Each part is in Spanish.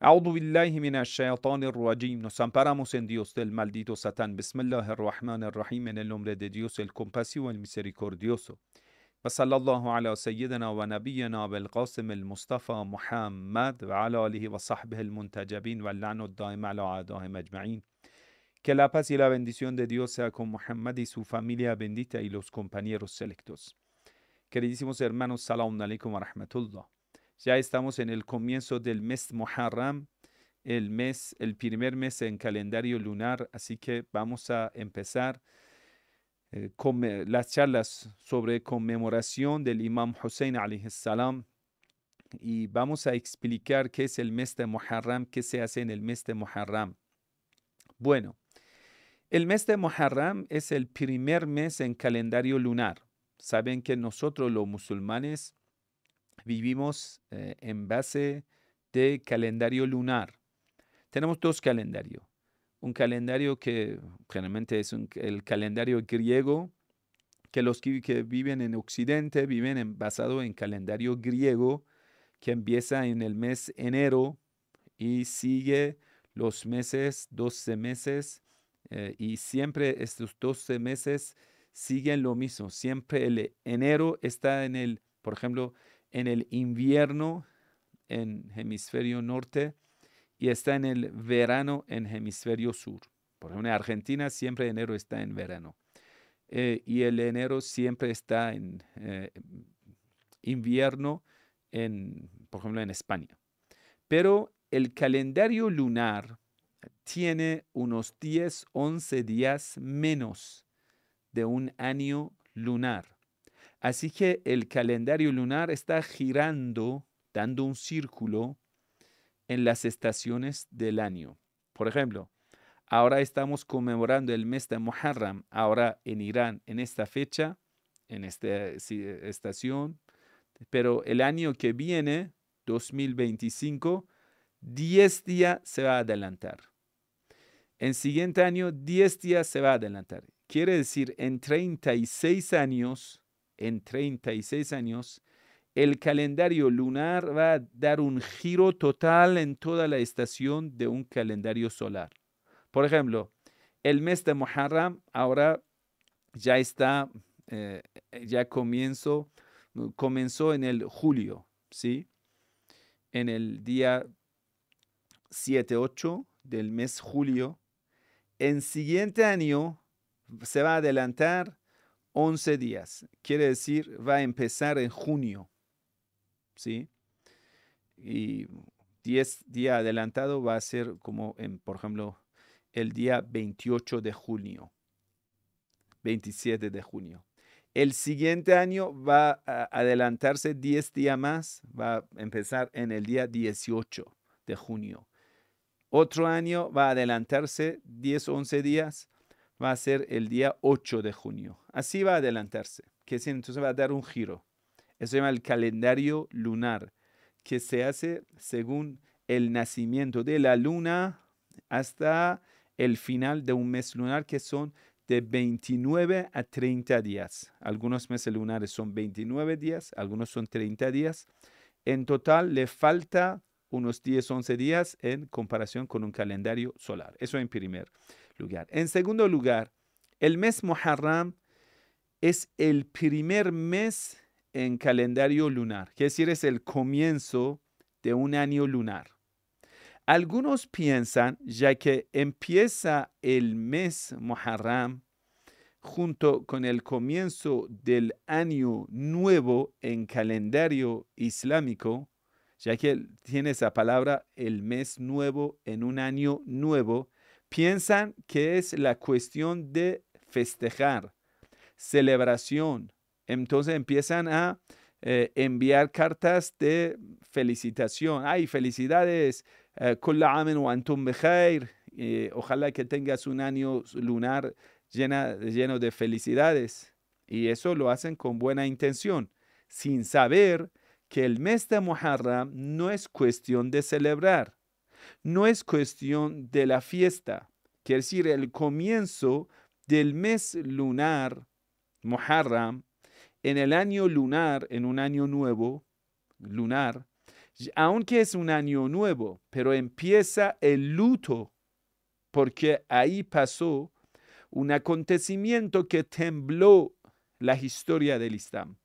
أعوذ بالله من الشيطان الرجيم نسامبراموس ان ديوس تل مالديتو ساتان بسم الله الرحمن الرحيم من النمر دي ديوس الكمباسي والمسيريكورديوسو وصلى الله على سيدنا ونبينا بالقاسم المصطفى محمد وعلى آله وصحبه المنتجبين واللعن الدائم على عداه مجمعين كلا پس إلى بندسيون دي ديوس اكم محمد سو فاميليا بندita y los compañeros selectos Queridísimos hermanos, salam alaikum wa rahmatullah. Ya estamos en el comienzo del mes Muharram, el mes, el primer mes en calendario lunar, así que vamos a empezar eh, con las charlas sobre conmemoración del Imam Hussein salam y vamos a explicar qué es el mes de Muharram, qué se hace en el mes de Muharram. Bueno, el mes de Muharram es el primer mes en calendario lunar. Saben que nosotros los musulmanes Vivimos eh, en base de calendario lunar. Tenemos dos calendarios. Un calendario que generalmente es el calendario griego, que los que, viven en Occidente viven basado en calendario griego, que empieza en el mes enero y sigue los meses, 12 meses, eh, y siempre estos 12 meses siguen lo mismo. Siempre el enero está en el, por ejemplo, en el invierno en hemisferio norte y está en el verano en hemisferio sur. Por ejemplo, en Argentina siempre enero está en verano eh, y el enero siempre está en eh, invierno, en, por ejemplo, en España. Pero el calendario lunar tiene unos 10, 11 días menos de un año lunar. Así que el calendario lunar está girando, dando un círculo en las estaciones del año. Por ejemplo, ahora estamos conmemorando el mes de Muharram, ahora en Irán, en esta fecha, en esta e, estación, pero el año que viene, 2025, 10 días se va a adelantar. En siguiente año, 10 días se va a adelantar. Quiere decir, en 36 años, en 36 años, el calendario lunar va a dar un giro total en toda la estación de un calendario solar. Por ejemplo, el mes de Muharram ahora ya está, eh, ya comienzo, comenzó en el julio, ¿sí? En el día 7-8 del mes julio. En siguiente año se va a adelantar 11 días. Quiere decir, va a empezar en junio. ¿Sí? Y 10 días adelantado va a ser como, en, por ejemplo, el día 28 de junio. 27 de junio. El siguiente año va a adelantarse 10 días más, va a empezar en el día 18 de junio. Otro año va a adelantarse 10, o 11 días va a ser el día 8 de junio. Así va a adelantarse, que entonces va a dar un giro. Eso se llama el calendario lunar, que se hace según el nacimiento de la luna hasta el final de un mes lunar, que son de 29 a 30 días. Algunos meses lunares son 29 días, algunos son 30 días. En total le falta unos 10, 11 días en comparación con un calendario solar. Eso en primer. En segundo lugar, el mes Muharram es el primer mes en calendario lunar, es decir, es el comienzo de un año lunar. Algunos piensan, ya que empieza el mes Muharram junto con el comienzo del año nuevo en calendario islámico, ya que tiene esa palabra el mes nuevo en un año nuevo, Piensan que es la cuestión de festejar, celebración. Entonces empiezan a eh, enviar cartas de felicitación. ¡Ay, felicidades! Eh, ojalá que tengas un año lunar llena, lleno de felicidades. Y eso lo hacen con buena intención, sin saber que el mes de Muharram no es cuestión de celebrar, no es cuestión de la fiesta, Quiere decir, el comienzo del mes lunar, Muharram, en el año lunar, en un año nuevo, lunar, aunque es un año nuevo, pero empieza el luto, porque ahí pasó un acontecimiento que tembló la historia del Islam.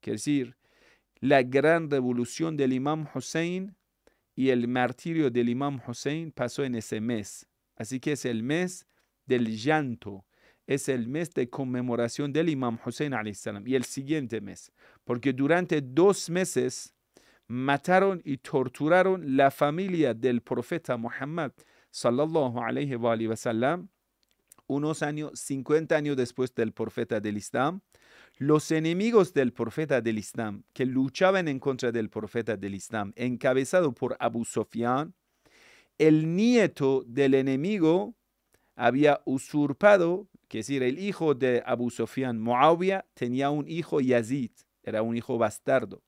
Quiere decir, la gran revolución del Imam Hussein y el martirio del imam Hussein pasó en ese mes. Así que es el mes del llanto, es el mes de conmemoración del imam Hussein salam y el siguiente mes, porque durante dos meses mataron y torturaron la familia del profeta Muhammad sallallahu wa unos años, 50 años después del profeta del Islam, los enemigos del profeta del Islam, que luchaban en contra del profeta del Islam, encabezado por Abu sofián el nieto del enemigo había usurpado, que es decir, el hijo de Abu sofián Muawiyah, tenía un hijo Yazid, era un hijo bastardo.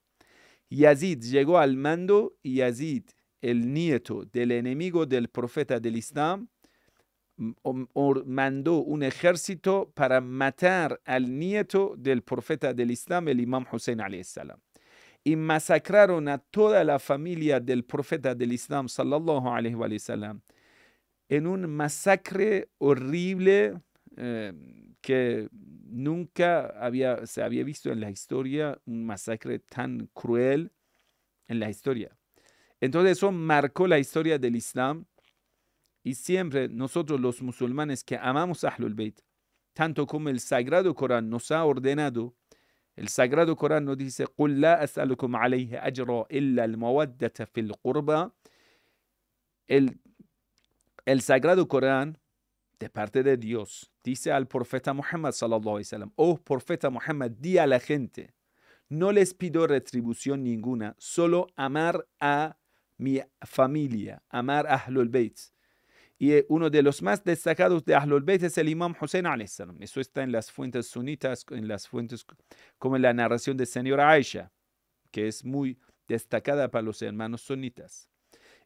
Yazid llegó al mando y Yazid, el nieto del enemigo del profeta del Islam, mandó un ejército para matar al nieto del profeta del Islam, el Imam Hussein salam y masacraron a toda la familia del profeta del Islam, sallallahu alayhi wa en un masacre horrible eh, que nunca había, se había visto en la historia, un masacre tan cruel en la historia. Entonces eso marcó la historia del Islam y siempre nosotros los musulmanes que amamos Ahlul Bayt, tanto como el Sagrado Corán nos ha ordenado, el Sagrado Corán nos dice, el, Sagrado Corán, de parte de Dios, dice al profeta Muhammad sallallahu oh profeta Muhammad, di a la gente, no les pido retribución ninguna, solo amar a mi familia, amar a Ahlul Bayt. Y eh, uno de los más destacados de Ahlul Bayt es el Imam Hussein salam. Eso está en las fuentes sunitas, en las fuentes como en la narración de señora Aisha, que es muy destacada para los hermanos sunitas.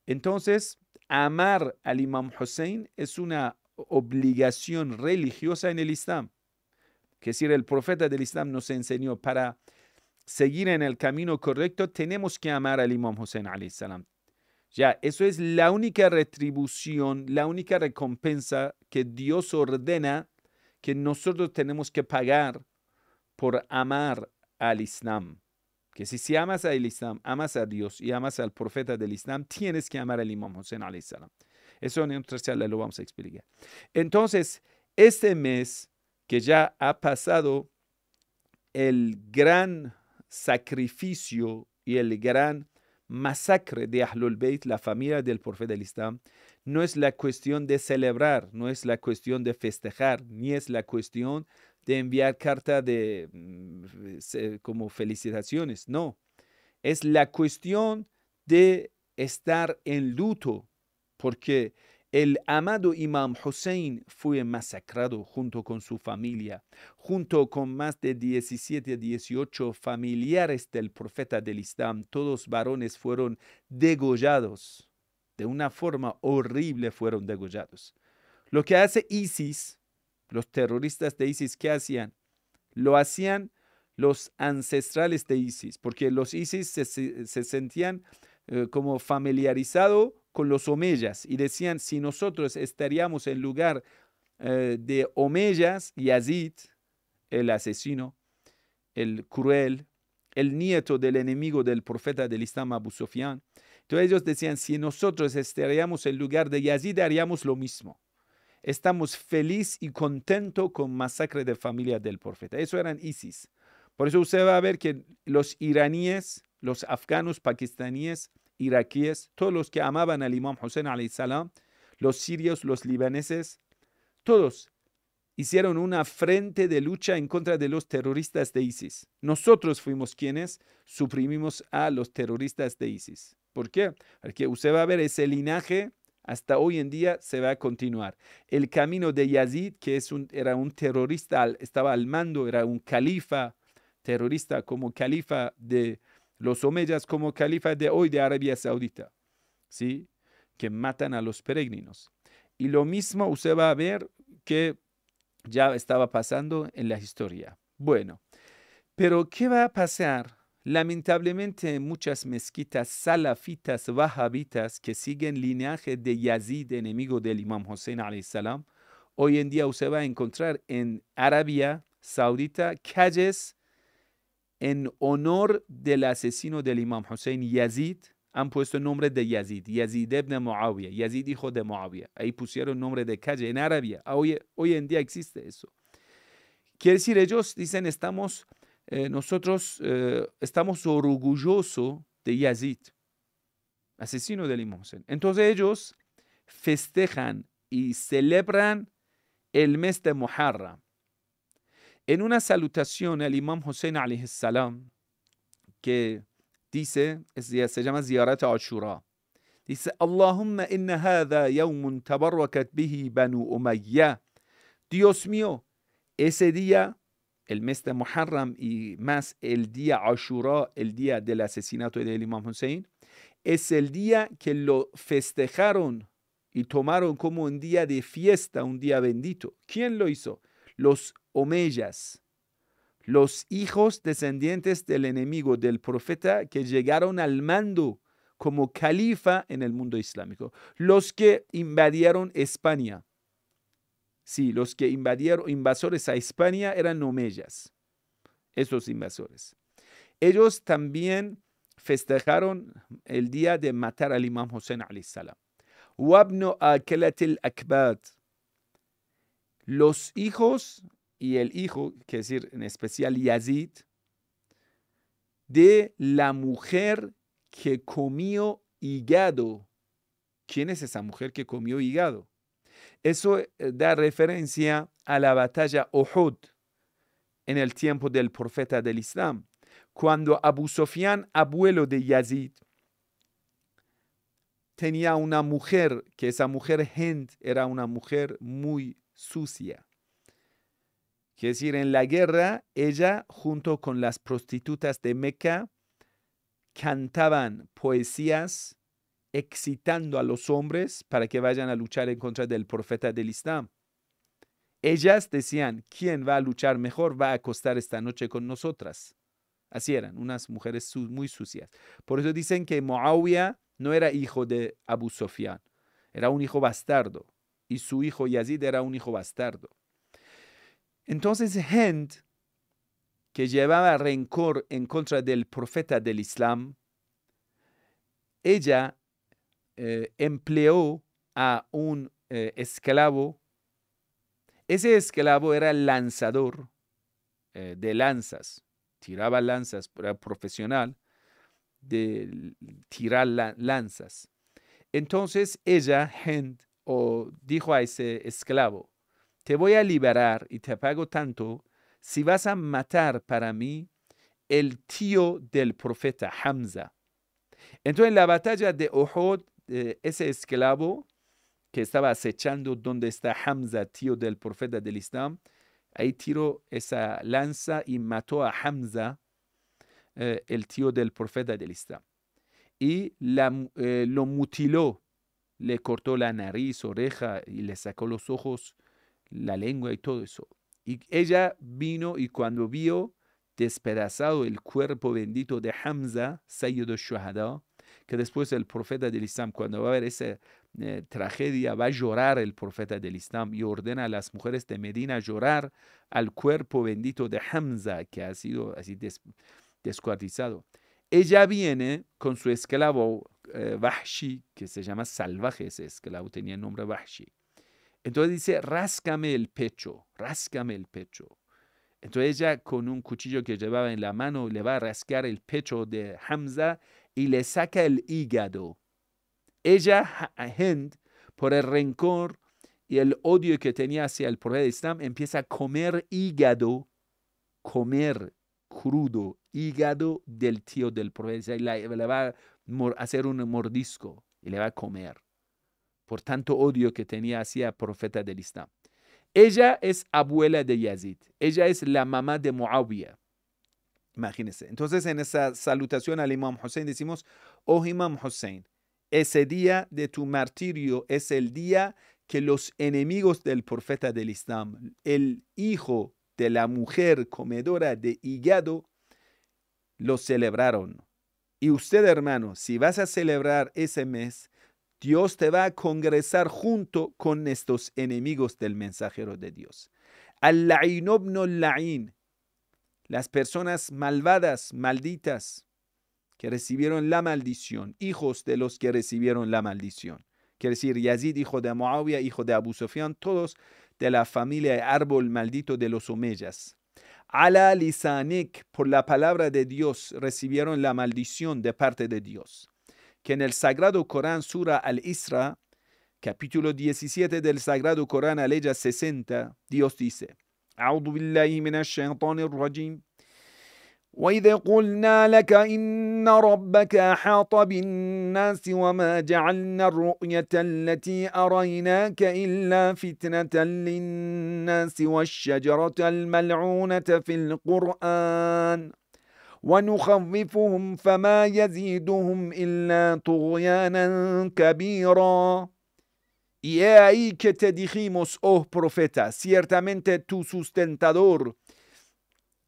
Entonces, amar al Imam Hussein es una obligación religiosa en el Islam. Que decir, el profeta del Islam nos enseñó para seguir en el camino correcto, tenemos que amar al Imam Hussein salam. Ya, eso es la única retribución, la única recompensa que Dios ordena que nosotros tenemos que pagar por amar al Islam. Que si, si amas al Islam, amas a Dios y amas al profeta del Islam, tienes que amar al Imam Hussein al Islam. Eso en otra charla lo vamos a explicar. Entonces, este mes que ya ha pasado el gran sacrificio y el gran masacre de Ahlul Bayt, la familia del profeta del Islam, no es la cuestión de celebrar, no es la cuestión de festejar, ni es la cuestión de enviar carta de mm, como felicitaciones, no. Es la cuestión de estar en luto, porque el amado Imam Hussein fue masacrado junto con su familia, junto con más de 17 a 18 familiares del profeta del Islam. Todos varones fueron degollados. De una forma horrible fueron degollados. Lo que hace ISIS, los terroristas de ISIS, ¿qué hacían? Lo hacían los ancestrales de ISIS, porque los ISIS se, sentían eh, como familiarizados con los omeyas y decían, si nosotros estaríamos en lugar eh, de omeyas, Yazid, el asesino, el cruel, el nieto del enemigo del profeta del Islam Abu Sufyan, entonces ellos decían, si nosotros estaríamos en lugar de Yazid, haríamos lo mismo. Estamos feliz y contento con masacre de familia del profeta. Eso eran ISIS. Por eso usted va a ver que los iraníes, los afganos, pakistaníes, iraquíes, todos los que amaban al imam Hussein salam, los sirios, los libaneses, todos hicieron una frente de lucha en contra de los terroristas de ISIS. Nosotros fuimos quienes suprimimos a los terroristas de ISIS. ¿Por qué? Porque usted va a ver ese linaje hasta hoy en día se va a continuar. El camino de Yazid, que era un terrorista, estaba al mando, era un califa terrorista como califa de los omeyas como califas de hoy de Arabia Saudita, ¿sí? que matan a los peregrinos. Y lo mismo usted va a ver que ya estaba pasando en la historia. Bueno, pero ¿qué va a pasar? Lamentablemente muchas mezquitas salafitas wahabitas que siguen lineaje de Yazid, enemigo del Imam Hussein salam, hoy en día usted va a encontrar en Arabia Saudita calles en honor del asesino del imam Hussein Yazid, han puesto el nombre de Yazid, Yazid ibn Muawiyah, Yazid hijo de Muawiyah. Ahí pusieron nombre de calle en Arabia. Ah, hoy, en día existe eso. Quiere decir, ellos dicen, estamos, eh, nosotros eh, estamos orgullosos de Yazid, asesino del imam Hussein. Entonces ellos festejan y celebran el mes de Muharram. En una salutación, al imam Hussein alayhi salam, que dice, se llama Ziyarat Ashura, dice, inna bihi Dios mío, ese día, el mes de Muharram y más el día Ashura, el día del asesinato del imam Hussein, es el día que lo festejaron y tomaron como un día de fiesta, un día bendito. ¿Quién lo hizo? Los Omeyas, los hijos descendientes del enemigo del profeta que llegaron al mando como califa en el mundo islámico, los que invadieron España. Sí, los que invadieron, invasores a España eran omeyas, esos invasores. Ellos también festejaron el día de matar al imam Hussein salam. Wabnu al Los hijos y el hijo, que es decir, en especial Yazid, de la mujer que comió hígado. ¿Quién es esa mujer que comió hígado? Eso eh, da referencia a la batalla Ohud en el tiempo del profeta del Islam, cuando Abu Sofian, abuelo de Yazid, tenía una mujer, que esa mujer gent era una mujer muy sucia. Quiere decir, en la guerra, ella junto con las prostitutas de Meca cantaban poesías excitando a los hombres para que vayan a luchar en contra del profeta del Islam. Ellas decían, ¿quién va a luchar mejor? Va a acostar esta noche con nosotras. Así eran, unas mujeres muy sucias. Por eso dicen que Moawia no era hijo de Abu Sofian, era un hijo bastardo. Y su hijo Yazid era un hijo bastardo. Entonces, gente que llevaba rencor en contra del profeta del Islam, ella eh, empleó a un eh, esclavo. Ese esclavo era lanzador eh, de lanzas, tiraba lanzas, era profesional de tirar lanzas. Entonces ella, Hend, o dijo a ese esclavo, te voy a liberar y te pago tanto si vas a matar para mí el tío del profeta Hamza. Entonces en la batalla de Uhud, eh, ese esclavo que estaba acechando donde está Hamza, tío del profeta del Islam, ahí tiró esa lanza y mató a Hamza, eh, el tío del profeta del Islam. Y eh, lo mutiló, le cortó la nariz, oreja y le sacó los ojos la lengua y todo eso. Y ella vino y cuando vio despedazado el cuerpo bendito de Hamza, Sayyid al-Shuhada, que después el profeta del Islam, cuando va a ver esa eh, tragedia, va a llorar el profeta del Islam y ordena a las mujeres de Medina llorar al cuerpo bendito de Hamza, que ha sido así descuartizado. Ella viene con su esclavo eh, que se llama Salvaje, ese esclavo tenía el nombre Vahshi entonces dice, ráscame el pecho, ráscame el pecho. Entonces ella con un cuchillo que llevaba en la mano le va a rascar el pecho de Hamza y le saca el hígado. Ella, por el rencor y el odio que tenía hacia el de Islam, empieza a comer hígado, comer crudo, hígado del tío del profeta y le va a hacer un mordisco y le va a comer por tanto odio que tenía hacia el profeta del Islam. Ella es abuela de Yazid, ella es la mamá de Muawiyah. Imagínense. Entonces en esa salutación al Imam Hussein decimos, oh Imam Hussein, ese día de tu martirio es el día que los enemigos del profeta del Islam, el hijo de la mujer comedora de hígado, lo celebraron. Y usted, hermano, si vas a celebrar ese mes, Dios te va a congresar junto con estos enemigos del mensajero de Dios. Al-La'in las personas malvadas, malditas, que recibieron la maldición, hijos de los que recibieron la maldición. Quiere decir, Yazid, hijo de Moabia, hijo de Abu todos de la familia de árbol maldito de los Omeyas. Ala lisanik, por la palabra de Dios, recibieron la maldición de parte de Dios. que en el Sagrado Corán, Sura al-Isra, capítulo 17 del Sagrado Corán, al 60, Dios dice: وإذا قلنا لك إن ربك أحاط بالناس وما جعلنا الرؤية التي أريناك إلا فتنة للناس والشجرة الملعونة في القرآن Y he ahí que te dijimos, oh profeta, ciertamente tu sustentador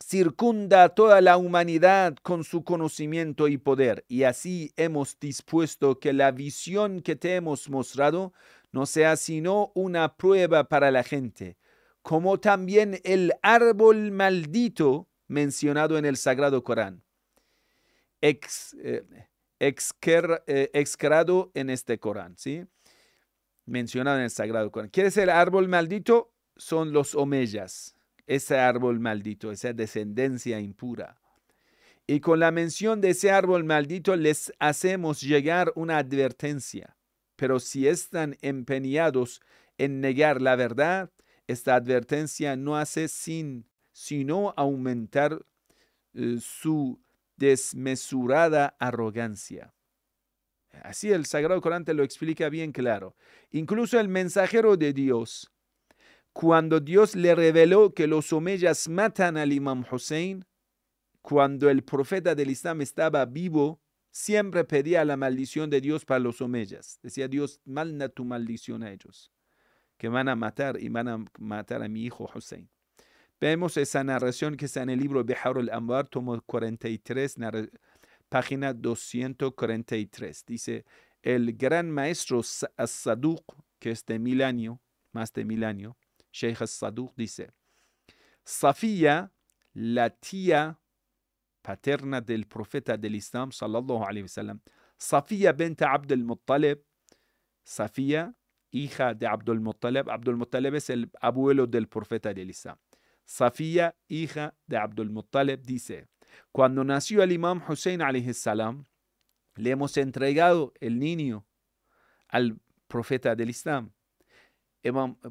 circunda a toda la humanidad con su conocimiento y poder, y así hemos dispuesto que la visión que te hemos mostrado no sea sino una prueba para la gente, como también el árbol maldito mencionado en el Sagrado Corán, ex, eh, excrado eh, en este Corán, ¿sí? mencionado en el Sagrado Corán. ¿Quién es el árbol maldito? Son los omeyas, ese árbol maldito, esa descendencia impura. Y con la mención de ese árbol maldito les hacemos llegar una advertencia. Pero si están empeñados en negar la verdad, esta advertencia no hace sin sino aumentar eh, su desmesurada arrogancia. Así el Sagrado Corán te lo explica bien claro. Incluso el mensajero de Dios, cuando Dios le reveló que los omeyas matan al imam Hussein, cuando el profeta del Islam estaba vivo, siempre pedía la maldición de Dios para los omeyas. Decía Dios, malna tu maldición a ellos, que van a matar y van a matar a mi hijo Hussein. Vemos esa narración que está en el libro de al Ambar tomo 43, página 243. Dice, el gran maestro As-Saduq, que es de mil años, más de mil años, Sheikh As-Saduq dice, Safiya, la tía paterna del profeta del Islam, sallallahu alayhi sallam, Safiya bint Abdul Muttalib, Safiya, hija de Abdul Muttalib, Abdul Muttalib es el abuelo del profeta del Islam. Safiya, hija de Abdul Muttalib, dice, cuando nació el imam Hussein salam, le hemos entregado el niño al profeta del Islam.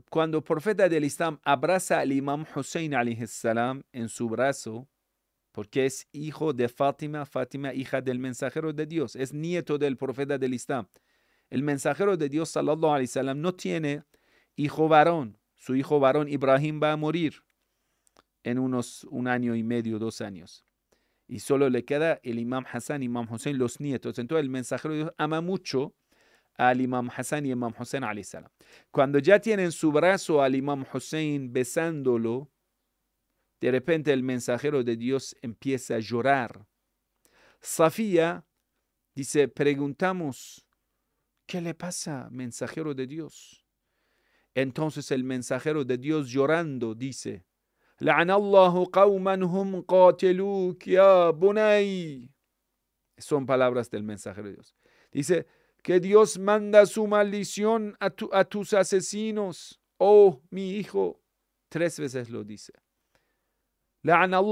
Cuando el profeta del Islam abraza al imam Hussein salam en su brazo, porque es hijo de Fátima, Fátima hija del mensajero de Dios, es nieto del profeta del Islam. El mensajero de Dios, sallallahu no tiene hijo varón. Su hijo varón Ibrahim va a morir en unos un año y medio, dos años. Y solo le queda el imam Hassan, imam Hussein, los nietos. Entonces el mensajero de Dios ama mucho al imam Hassan y al imam Hussein Cuando ya tienen su brazo al imam Hussein besándolo, de repente el mensajero de Dios empieza a llorar. Safía dice, preguntamos, ¿qué le pasa, mensajero de Dios? Entonces el mensajero de Dios llorando dice, son palabras del mensajero de Dios. Dice que Dios manda su maldición a, tus asesinos. Oh, mi hijo. Tres veces lo dice. Entonces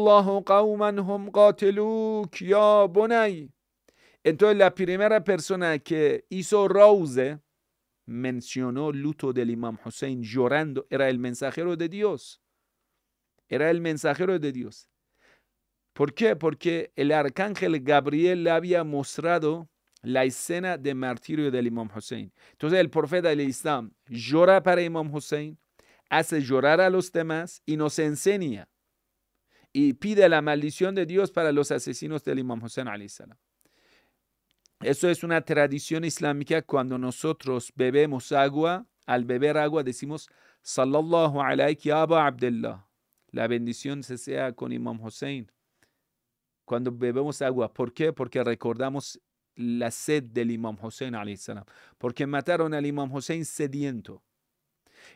la primera persona que hizo rose mencionó luto del imam Hussein llorando era el mensajero de Dios. Era el mensajero de Dios. ¿Por qué? Porque el arcángel Gabriel le había mostrado la escena de martirio del Imam Hussein. Entonces el profeta del Islam llora para Imam Hussein, hace llorar a los demás y nos enseña y pide la maldición de Dios para los asesinos del Imam Hussein. Eso es una tradición islámica cuando nosotros bebemos agua, al beber agua decimos, Sallallahu alayhi wa Abdullah. La bendición se sea con Imam Hussein. Cuando bebemos agua, ¿por qué? Porque recordamos la sed del Imam Hussein, salam, porque mataron al Imam Hussein sediento.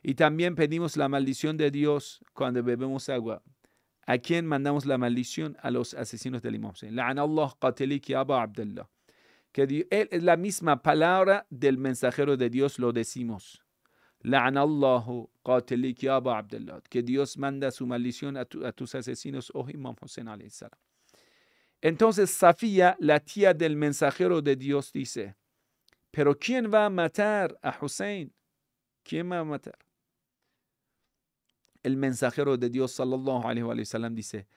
Y también pedimos la maldición de Dios cuando bebemos agua. ¿A quién mandamos la maldición? A los asesinos del Imam Hussein. la qatilik Abdullah. Que él, la misma palabra del mensajero de Dios, lo decimos. La'anallahu que Dios manda su maldición a, tus asesinos, oh Imam Hussein Entonces Safía, la tía del mensajero de Dios, dice, pero ¿quién va a matar a Hussein? ¿Quién va a matar? El mensajero de Dios, sallallahu alayhi wa sallam dice,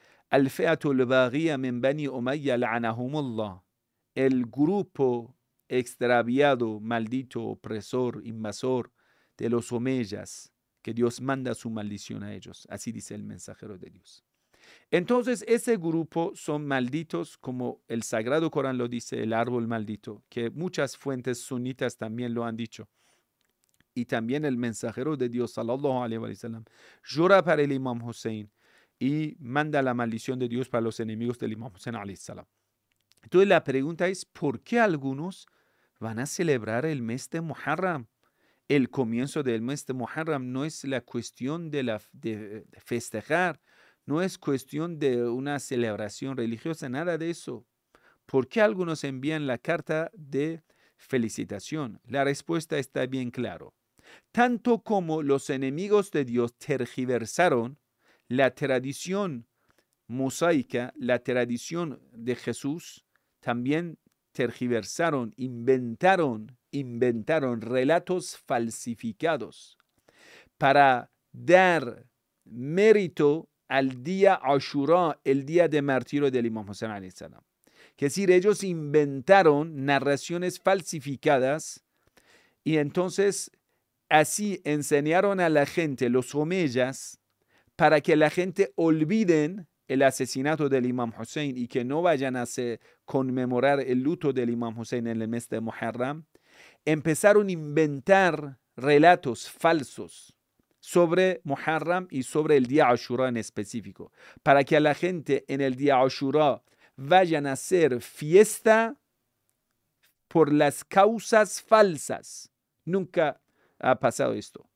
el grupo extraviado, maldito, opresor, invasor de los omeyas, que Dios manda su maldición a ellos. Así dice el mensajero de Dios. Entonces, ese grupo son malditos, como el Sagrado Corán lo dice, el árbol maldito, que muchas fuentes sunitas también lo han dicho. Y también el mensajero de Dios, sallallahu wa sallam, llora para el Imam Hussein y manda la maldición de Dios para los enemigos del Imam Hussein, alayhi salam. Entonces, la pregunta es, ¿por qué algunos van a celebrar el mes de Muharram? el comienzo del mes de Muharram no es la cuestión de, festejar, no es cuestión de una celebración religiosa, nada de eso. ¿Por qué algunos envían la carta de felicitación? La respuesta está bien claro. Tanto como los enemigos de Dios tergiversaron la tradición mosaica, la tradición de Jesús, también tergiversaron, inventaron, inventaron relatos falsificados para dar mérito al día Ashura, el día de martirio del Imam Hussein Que es decir, ellos inventaron narraciones falsificadas y entonces así enseñaron a la gente, los omeyas, para que la gente olviden el asesinato del Imam Hussein y que no vayan a conmemorar el luto del Imam Hussein en el mes de Muharram, empezaron a inventar relatos falsos sobre Muharram y sobre el día Ashura en específico, para que a la gente en el día Ashura vayan a hacer fiesta por las causas falsas. Nunca ha pasado esto.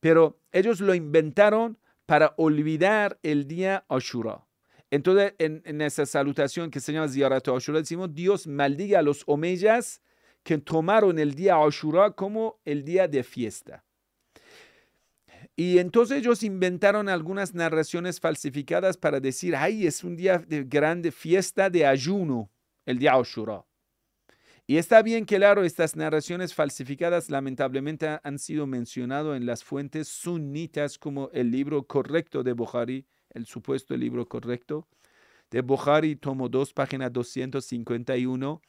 Pero ellos lo inventaron para olvidar el día Ashura. Entonces, en, esa salutación que se llama Ziyarat Ashura, decimos, Dios maldiga a los omeyas que tomaron el día Ashura como el día de fiesta. Y entonces ellos inventaron algunas narraciones falsificadas para decir, ay, es un día de grande fiesta de ayuno, el día Ashura. Y está bien claro, estas narraciones falsificadas lamentablemente han sido mencionadas en las fuentes sunitas como el libro correcto de Bukhari, el supuesto libro correcto, de Bukhari, tomo 2, página 251.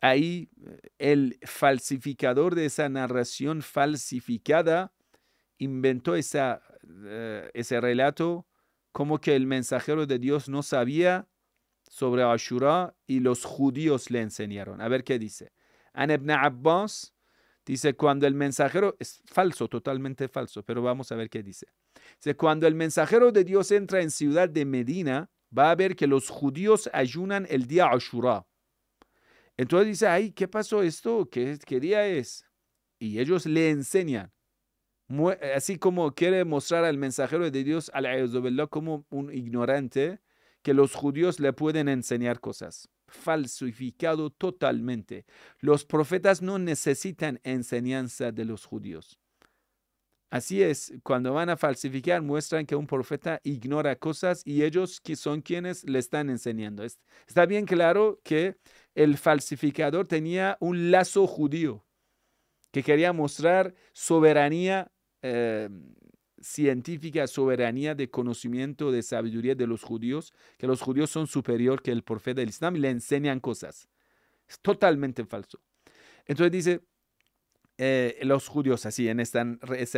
Ahí eh, el falsificador de esa narración falsificada inventó esa, eh, ese relato como que el mensajero de Dios no sabía sobre Ashura y los judíos le enseñaron. A ver qué dice. An ibn Abbas, Dice, cuando el mensajero, es falso, totalmente falso, pero vamos a ver qué dice. Dice, cuando el mensajero de Dios entra en ciudad de Medina, va a ver que los judíos ayunan el día Ashura. Entonces dice, ay, ¿qué pasó esto? ¿Qué, día es? Y ellos le enseñan, eh, así como quiere mostrar al mensajero de Dios, al como un ignorante, que los judíos le pueden enseñar cosas falsificado totalmente. Los profetas no necesitan enseñanza de los judíos. Así es, cuando van a falsificar muestran que un profeta ignora cosas y ellos que son quienes le están enseñando. Está bien claro que el falsificador tenía un lazo judío que quería mostrar soberanía eh, científica soberanía de conocimiento, de sabiduría de los judíos, que los judíos son superior que el profeta del Islam y le enseñan cosas. Es totalmente falso. Entonces dice, eh, los judíos, así en esta,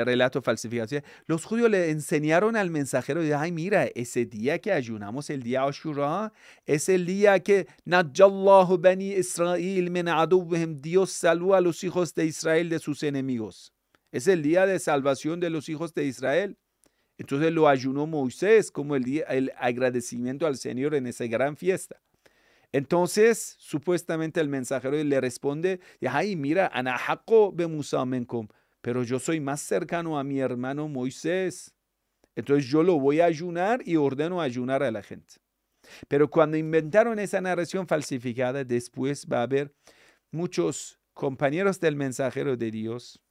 relato falsificación, los judíos le enseñaron al mensajero, ay mira, ese día que ayunamos, el día Ashura, es el día que Bani Israel Dios salvó a los hijos de Israel de sus enemigos es el día de salvación de los hijos de Israel. Entonces lo ayunó Moisés como el, día, el agradecimiento al Señor en esa gran fiesta. Entonces, supuestamente el mensajero le responde, ay, mira, anahako bemusamenkom, pero yo soy más cercano a mi hermano Moisés. Entonces yo lo voy a ayunar y ordeno ayunar a la gente. Pero cuando inventaron esa narración falsificada, después va a haber muchos compañeros del mensajero de Dios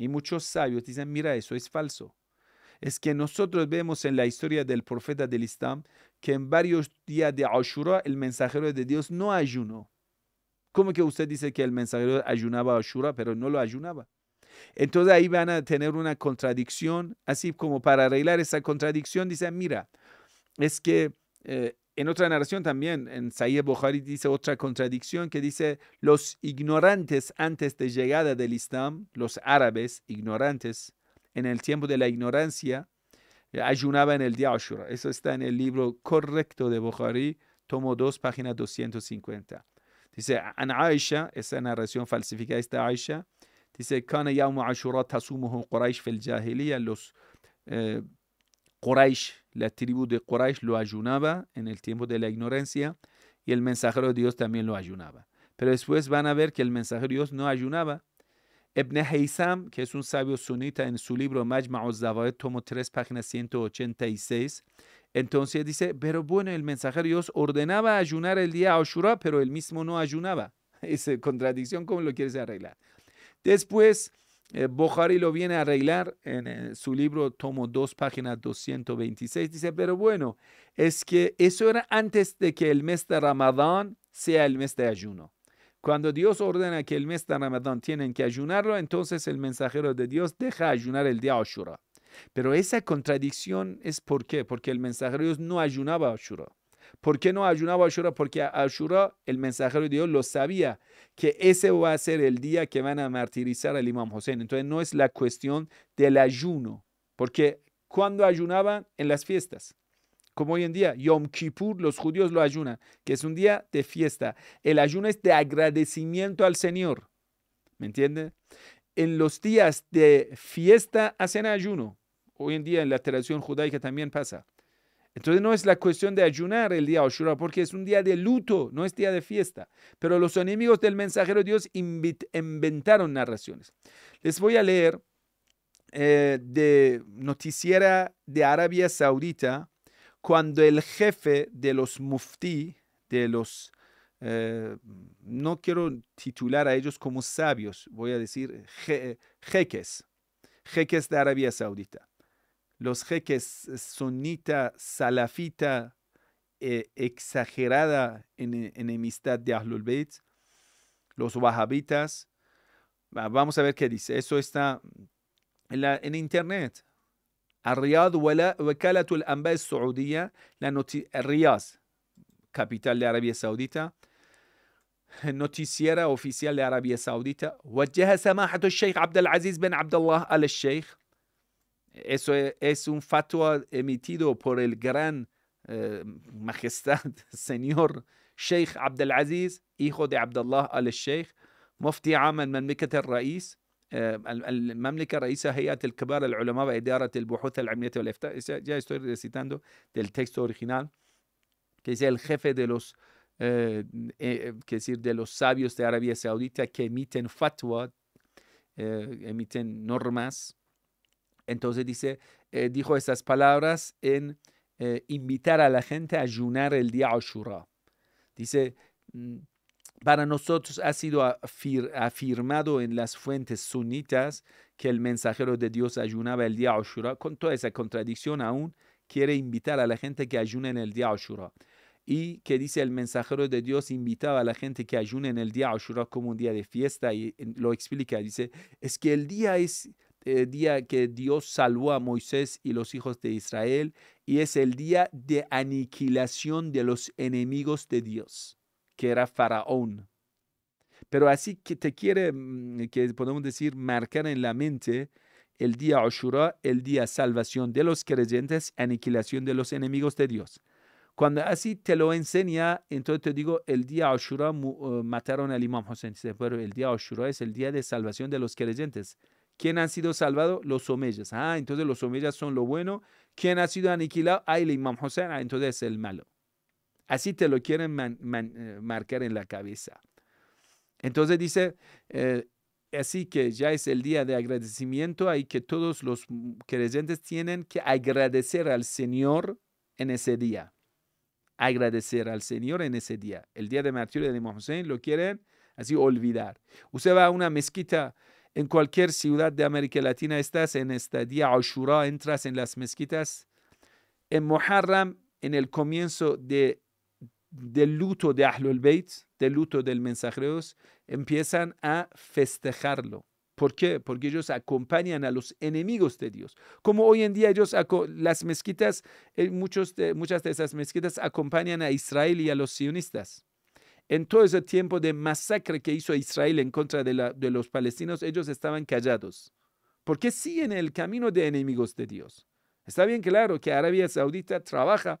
y muchos sabios dicen, mira, eso es falso. Es que nosotros vemos en la historia del profeta del Islam que en varios días de Ashura el mensajero de Dios no ayunó. ¿Cómo que usted dice que el mensajero ayunaba Ashura, pero no lo ayunaba? Entonces ahí van a tener una contradicción, así como para arreglar esa contradicción, dicen, mira, es que eh, en otra narración también, en Sahih Bukhari dice otra contradicción que dice, los ignorantes antes de llegada del Islam, los árabes ignorantes, en el tiempo de la ignorancia, eh, ayunaban el día Ashura. Eso está en el libro correcto de Bukhari, tomo 2, página 250. Dice, an Aisha, esa narración falsificada esta Aisha, dice, Kana Ashura tasumuhu Quraysh fil los... Eh, Quraish, la tribu de Quraysh lo ayunaba en el tiempo de la ignorancia y el mensajero de Dios también lo ayunaba. Pero después van a ver que el mensajero de Dios no ayunaba. Ibn Haytham, que es un sabio sunita en su libro Majma'u Zawaid, tomo 3, página 186, entonces dice, pero bueno, el mensajero de Dios ordenaba ayunar el día Ashura, pero él mismo no ayunaba. Esa contradicción, ¿cómo lo quieres arreglar? Después, eh, Bukhari lo viene a arreglar en eh, su libro, tomo 2, página 226. Dice, pero bueno, es que eso era antes de que el mes de Ramadán sea el mes de ayuno. Cuando Dios ordena que el mes de Ramadán tienen que ayunarlo, entonces el mensajero de Dios deja ayunar el día Ashura. Pero esa contradicción es por qué, porque el mensajero de Dios no ayunaba Ashura. ¿Por qué no ayunaba Ashura? Porque Ashura, el mensajero de Dios, lo sabía que ese va a ser el día que van a martirizar al imam Hussein. Entonces no es la cuestión del ayuno, porque cuando ayunaban en las fiestas, como hoy en día, Yom Kippur, los judíos lo ayunan, que es un día de fiesta. El ayuno es de agradecimiento al Señor. ¿Me entiende? En los días de fiesta hacen ayuno. Hoy en día en la tradición judaica también pasa. Entonces no es la cuestión de ayunar el día Oshura, porque es un día de luto, no es día de fiesta. Pero los enemigos del mensajero de Dios inventaron narraciones. Les voy a leer eh, de noticiera de Arabia Saudita, cuando el jefe de los muftí, de los, eh, no quiero titular a ellos como sabios, voy a decir jeques, jeques de Arabia Saudita. los jeques sunita, salafita, eh, exagerada en, enemistad de Ahlul Bayt, los wahhabitas. Vamos a ver qué dice. Eso está en, la, en internet. الرياض ولا وكالة الأنباء السعودية لنوتي الرياض كابيتال لعربية السعودية نوتيسيرا أوفيسيال لعربية السعودية وجه سماحة الشيخ عبد العزيز بن عبد الله آل الشيخ Eso e, es, un fatwa emitido por el gran eh, majestad, señor Sheikh Abdelaziz, hijo de Abdullah al-Sheikh, mufti عام al-kabar al-ulamaba هيئة الكبار العلماء al البحوث العلمية والإفتاء ya estoy recitando del texto original que es el jefe de los eh, eh, decir de los sabios de Arabia Saudita que emiten fatwa emiten normas entonces dice, eh, dijo estas palabras en eh, invitar a la gente a ayunar el día Ashura. Dice, mm, para nosotros ha sido afirmado en las fuentes sunitas que el mensajero de Dios ayunaba el día Ashura. Con toda esa contradicción aún quiere invitar a la gente que ayune en el día Ashura. Y que dice el mensajero de Dios invitaba a la gente que ayune en el día Ashura como un día de fiesta y lo explica. Dice, es que el día es eh, día que Dios salvó a Moisés y los hijos de Israel y es el día de aniquilación de los enemigos de Dios, que era Faraón. Pero así que te quiere, mm, que podemos decir, marcar en la mente el día Ashura, el día salvación de los creyentes, aniquilación de los enemigos de Dios. Cuando así te lo enseña, entonces te digo, el día Ashura eh, mataron al imam Hussein, pero el día Ashura es el día de salvación de los creyentes. ¿Quién ha sido salvado? Los omeyas. Ah, entonces los omeyas son lo bueno. ¿Quién ha sido aniquilado? Ah, el Imam Ah, entonces es el malo. Así te lo quieren eh, marcar en la cabeza. Entonces dice, eh, así que ya es el día de agradecimiento. Hay que todos los creyentes tienen que agradecer al Señor en ese día. Agradecer al Señor en ese día. El día de martirio de Imam Hussein lo quieren así olvidar. Usted va a una mezquita en cualquier ciudad de América Latina estás en este día Ashura, entras en las mezquitas. En Muharram, en el comienzo de, del luto de Ahlul Bayt, del luto del mensajero, empiezan a festejarlo. ¿Por qué? Porque ellos acompañan a los enemigos de Dios. Como hoy en día ellos, las mezquitas, eh, muchas de esas mezquitas acompañan a Israel y a los sionistas en todo ese tiempo de masacre que hizo Israel en contra de, los palestinos, ellos estaban callados. Porque siguen el camino de enemigos de Dios. Está bien claro que Arabia Saudita trabaja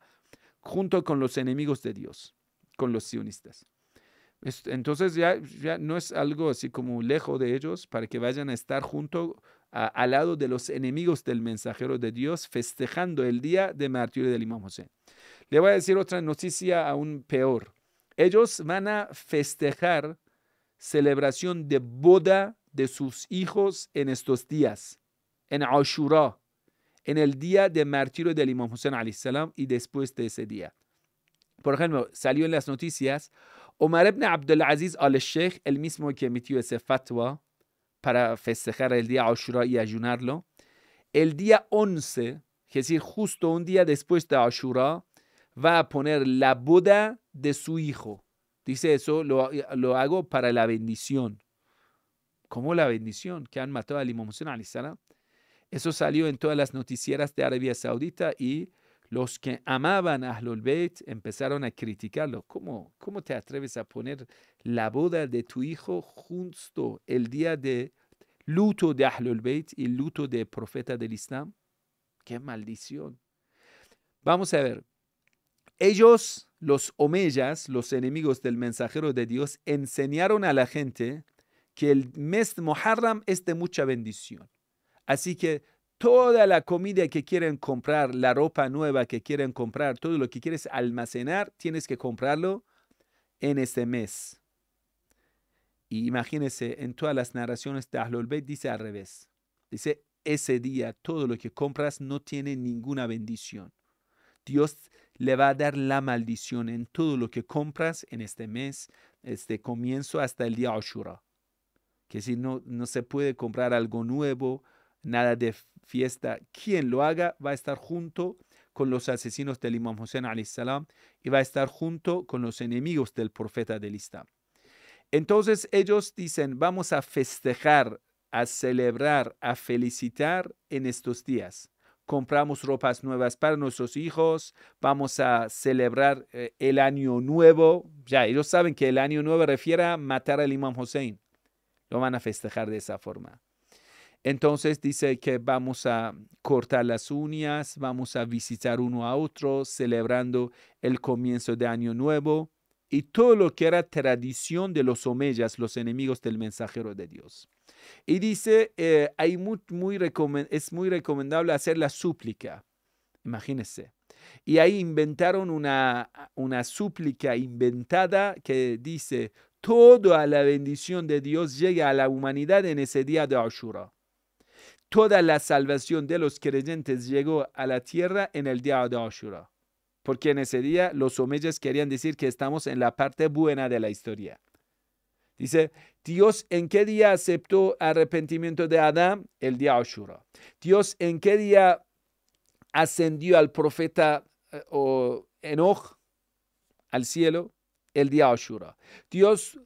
junto con los enemigos de Dios, con los sionistas. Entonces ya, ya no es algo así como lejos de ellos para que vayan a estar junto al lado de los enemigos del mensajero de Dios festejando el día de martirio del imam José. Le voy a decir otra noticia aún peor. Ellos van a festejar celebración de boda de sus hijos en estos días, en Ashura, en el día de martirio del Imam Hussein salam y después de ese día. Por ejemplo, salió en las noticias Omar ibn Abdul Aziz al-Sheikh, el mismo que emitió ese fatwa para festejar el día Ashura y ayunarlo, el día 11, es decir, justo un día después de Ashura, va a poner la boda de su hijo. Dice eso, lo, hago para la bendición. ¿Cómo la bendición? Que han matado al Imam Hussein Eso salió en todas las noticieras de Arabia Saudita y los que amaban a Ahlul Bayt empezaron a criticarlo. ¿Cómo, ¿Cómo te atreves a poner la boda de tu hijo justo el día de luto de Ahlul Bayt y luto del profeta del Islam? ¡Qué maldición! Vamos a ver, ellos, los omeyas, los enemigos del mensajero de Dios, enseñaron a la gente que el mes Moharram es de mucha bendición. Así que toda la comida que quieren comprar, la ropa nueva que quieren comprar, todo lo que quieres almacenar, tienes que comprarlo en ese mes. Y imagínense, en todas las narraciones de Ahlul Bayt dice al revés. Dice, ese día todo lo que compras no tiene ninguna bendición. Dios le va a dar la maldición en todo lo que compras en este mes, este comienzo hasta el día Ashura. Que si no, se puede comprar algo nuevo, nada de fiesta, quien lo haga va a estar junto con los asesinos del Imam Hussein salam y va a estar junto con los enemigos del profeta del Islam. Entonces ellos dicen, vamos a festejar, a celebrar, a felicitar en estos días compramos ropas nuevas para nuestros hijos, vamos a celebrar eh, el año nuevo. Ya, ellos saben que el año nuevo refiere a matar al imam Hussein. Lo van a festejar de esa forma. Entonces dice que vamos a cortar las uñas, vamos a visitar uno a otro, celebrando el comienzo de año nuevo y todo lo que era tradición de los omeyas, los enemigos del mensajero de Dios. Y dice, eh, es muy recomendable hacer la súplica. Imagínense. Y ahí inventaron una, ah, una súplica inventada que dice, toda la bendición de Dios llega a la humanidad en ese día de Ashura. Toda la salvación de los creyentes llegó a la tierra en el día de Ashura. Porque en ese día los omeyas querían decir que estamos en la parte buena de la historia. Dice, Dios en qué día aceptó arrepentimiento de Adán? El día Ashura. Dios en qué día ascendió al profeta eh, Enoch al cielo? El día Ashura. Dios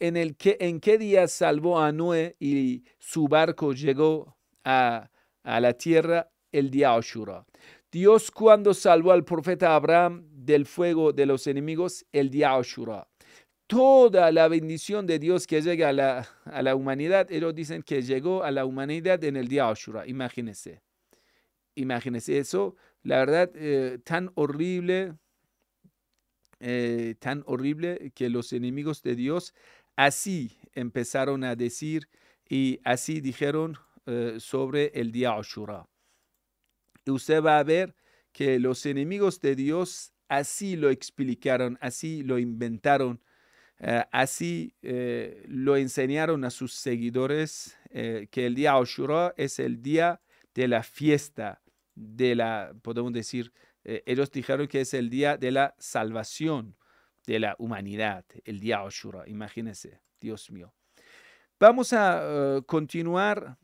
en, el en qué día salvó a Noé y su barco llegó a, la tierra el día Ashura. Dios cuando salvó al profeta Abraham del fuego de los enemigos el día Ashura toda la bendición de Dios que llega a la, humanidad, ellos dicen que llegó a la humanidad en el día Ashura, imagínense. Imagínense eso, la verdad, eh, tan horrible, eh, tan horrible que los enemigos de Dios así empezaron a decir y así dijeron eh, sobre el día Ashura. Y usted va a ver que los enemigos de Dios así lo explicaron, así lo inventaron eh, así eh, lo enseñaron a sus seguidores eh, que el día Ashura es el día de la fiesta, de la, podemos decir, ellos dijeron que es el día de la salvación de la humanidad, el día Ashura, imagínense, Dios mío. Vamos a continuar.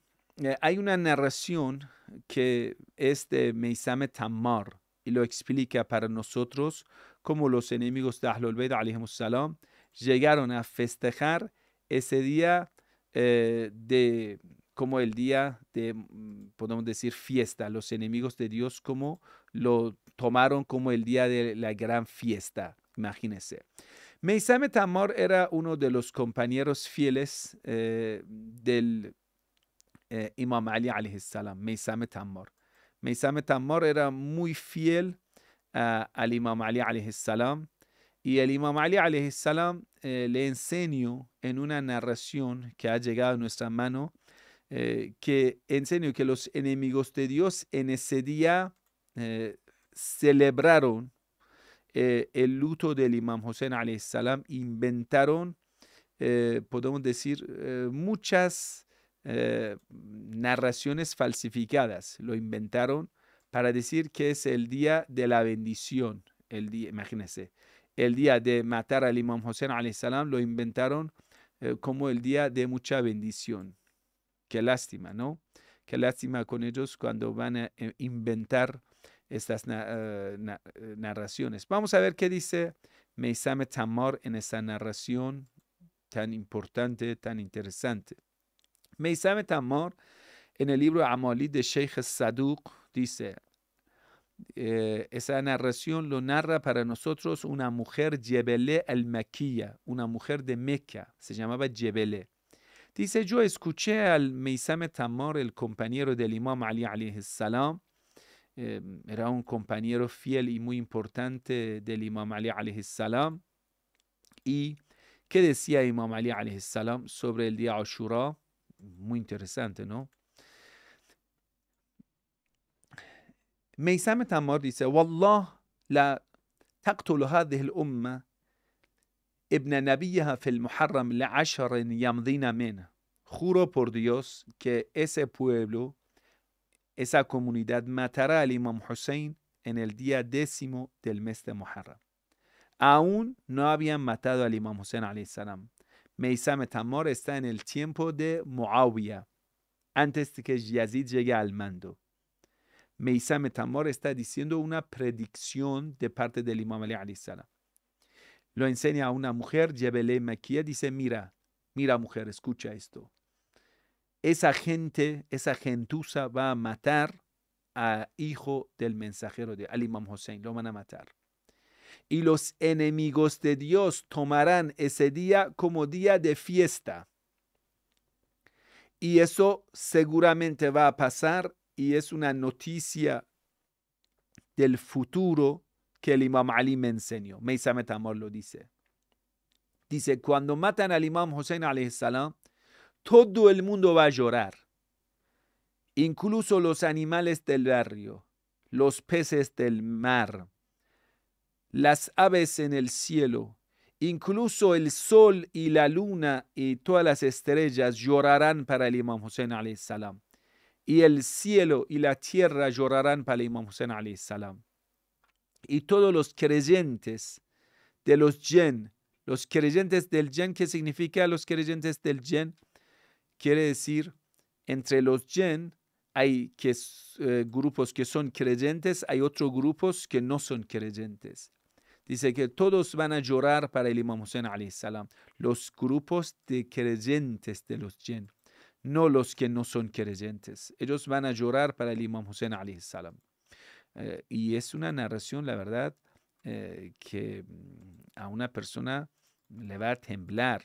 hay una narración que es de Meisame Tamar y lo explica para nosotros como los enemigos de Ahlul Bayt, salam, llegaron a festejar ese día eh, de como el día de, mm, podemos decir, fiesta. Los enemigos de Dios como lo tomaron como el día de la gran fiesta, imagínense. Meisame Tamor era uno de los compañeros fieles eh, del eh, Imam Ali alayhi salam, Meisame Tamor. Meisame Tamor era muy fiel ah, al Imam Ali alayhi y el Imam Ali salam eh, le enseñó en una narración que ha llegado a nuestra mano, eh, que enseñó que los enemigos de Dios en ese día eh, celebraron el luto del Imam Hussein salam, inventaron, podemos decir, muchas narraciones falsificadas, lo inventaron para decir que es el día de la bendición, el día, imagínense, el día de matar al Imam Hussein salam lo inventaron eh, como el día de mucha bendición. Qué lástima, ¿no? Qué lástima con ellos cuando van a eh, inventar estas eh, narraciones. Vamos a ver qué dice Meisame Tamar en esta narración tan importante, tan interesante. Meisame Tamar en el libro Amolid de Sheikh Saduq dice, eh, esa narración lo narra para nosotros una mujer Jebele al Mekia, una mujer de Mecca, se llamaba jebelé. Dice, yo escuché al Meisame Tamor el compañero del imam Ali alayhi salam, em, era un compañero fiel y muy importante del imam Ali alayhi y ¿qué decía imam Ali alayhi sobre el día Ashura? Muy interesante, ¿no? Meisam Tamar dice, la muharram Juro por Dios que ese pueblo, esa comunidad matará al Imam Hussein en el día décimo del mes de Muharram. Aún no habían matado al Imam Hussein salam. Meisam Tammar está en el tiempo de Muawiyah, antes de que Yazid llegue al mando. Meisam Tamor está diciendo una predicción de parte del Imam Ali Lo enseña a una mujer, Yebele Makia, dice, mira, mira mujer, escucha esto. Esa gente, esa gentuza va a matar a hijo del mensajero de al Imam Hussein, lo van a matar. Y los enemigos de Dios tomarán ese día como día de fiesta. Y eso seguramente va a pasar y es una noticia del futuro que el imam Ali me enseñó. Meisa Metamor lo dice. Dice, cuando matan al imam Hussein salam, todo el mundo va a llorar, incluso los animales del barrio, los peces del mar, las aves en el cielo, incluso el sol y la luna y todas las estrellas llorarán para el imam Hussein salam y el cielo y la tierra llorarán para el Imam Hussein salam. Y todos los creyentes de los yen, los creyentes del yen, ¿qué significa los creyentes del yen? Quiere decir, entre los yen hay que, eh, grupos que son creyentes, hay otros grupos que no son creyentes. Dice que todos van a llorar para el Imam Hussein salam, los grupos de creyentes de los yen no los que no son creyentes. Ellos van a llorar para el Imam Hussein alayhi eh, y es una narración, la verdad, eh, que mm, a una persona le va a temblar.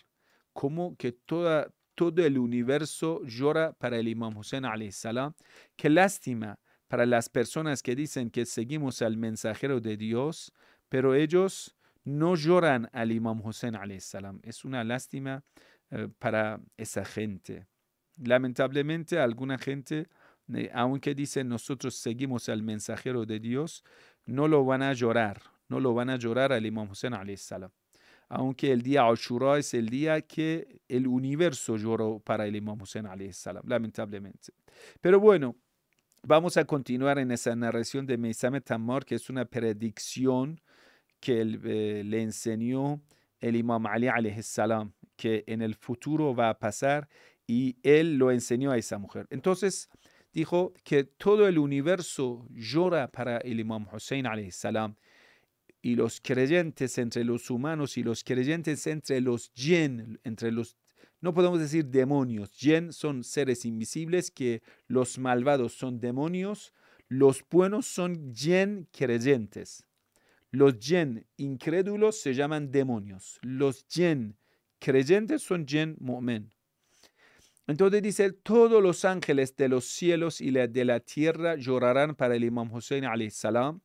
Como que toda, todo el universo llora para el Imam Hussein alayhi salam. Qué lástima para las personas que dicen que seguimos al mensajero de Dios, pero ellos no lloran al Imam Hussein alayhi salam. Es una lástima eh, para esa gente. Lamentablemente, alguna gente, eh, aunque dicen nosotros seguimos al mensajero de Dios, no lo van a llorar, no lo van a llorar al Imam Hussein salam Aunque el día Ashura es el día que el universo lloró para el Imam Hussein salam lamentablemente. Pero bueno, vamos a continuar en esa narración de Meisame Tamar, que es una predicción que eh, le enseñó el Imam Ali salam que en el futuro va a pasar y él lo enseñó a esa mujer. Entonces dijo que todo el universo llora para el imam Hussein salam y los creyentes entre los humanos y los creyentes entre los yen, entre los no podemos decir demonios, yen son seres invisibles que los malvados son demonios, los buenos son yen creyentes. Los yen incrédulos se llaman demonios. Los yen creyentes son yen mu'men. Entonces dice, todos los ángeles de los cielos y de la tierra llorarán para el imam Hussein salam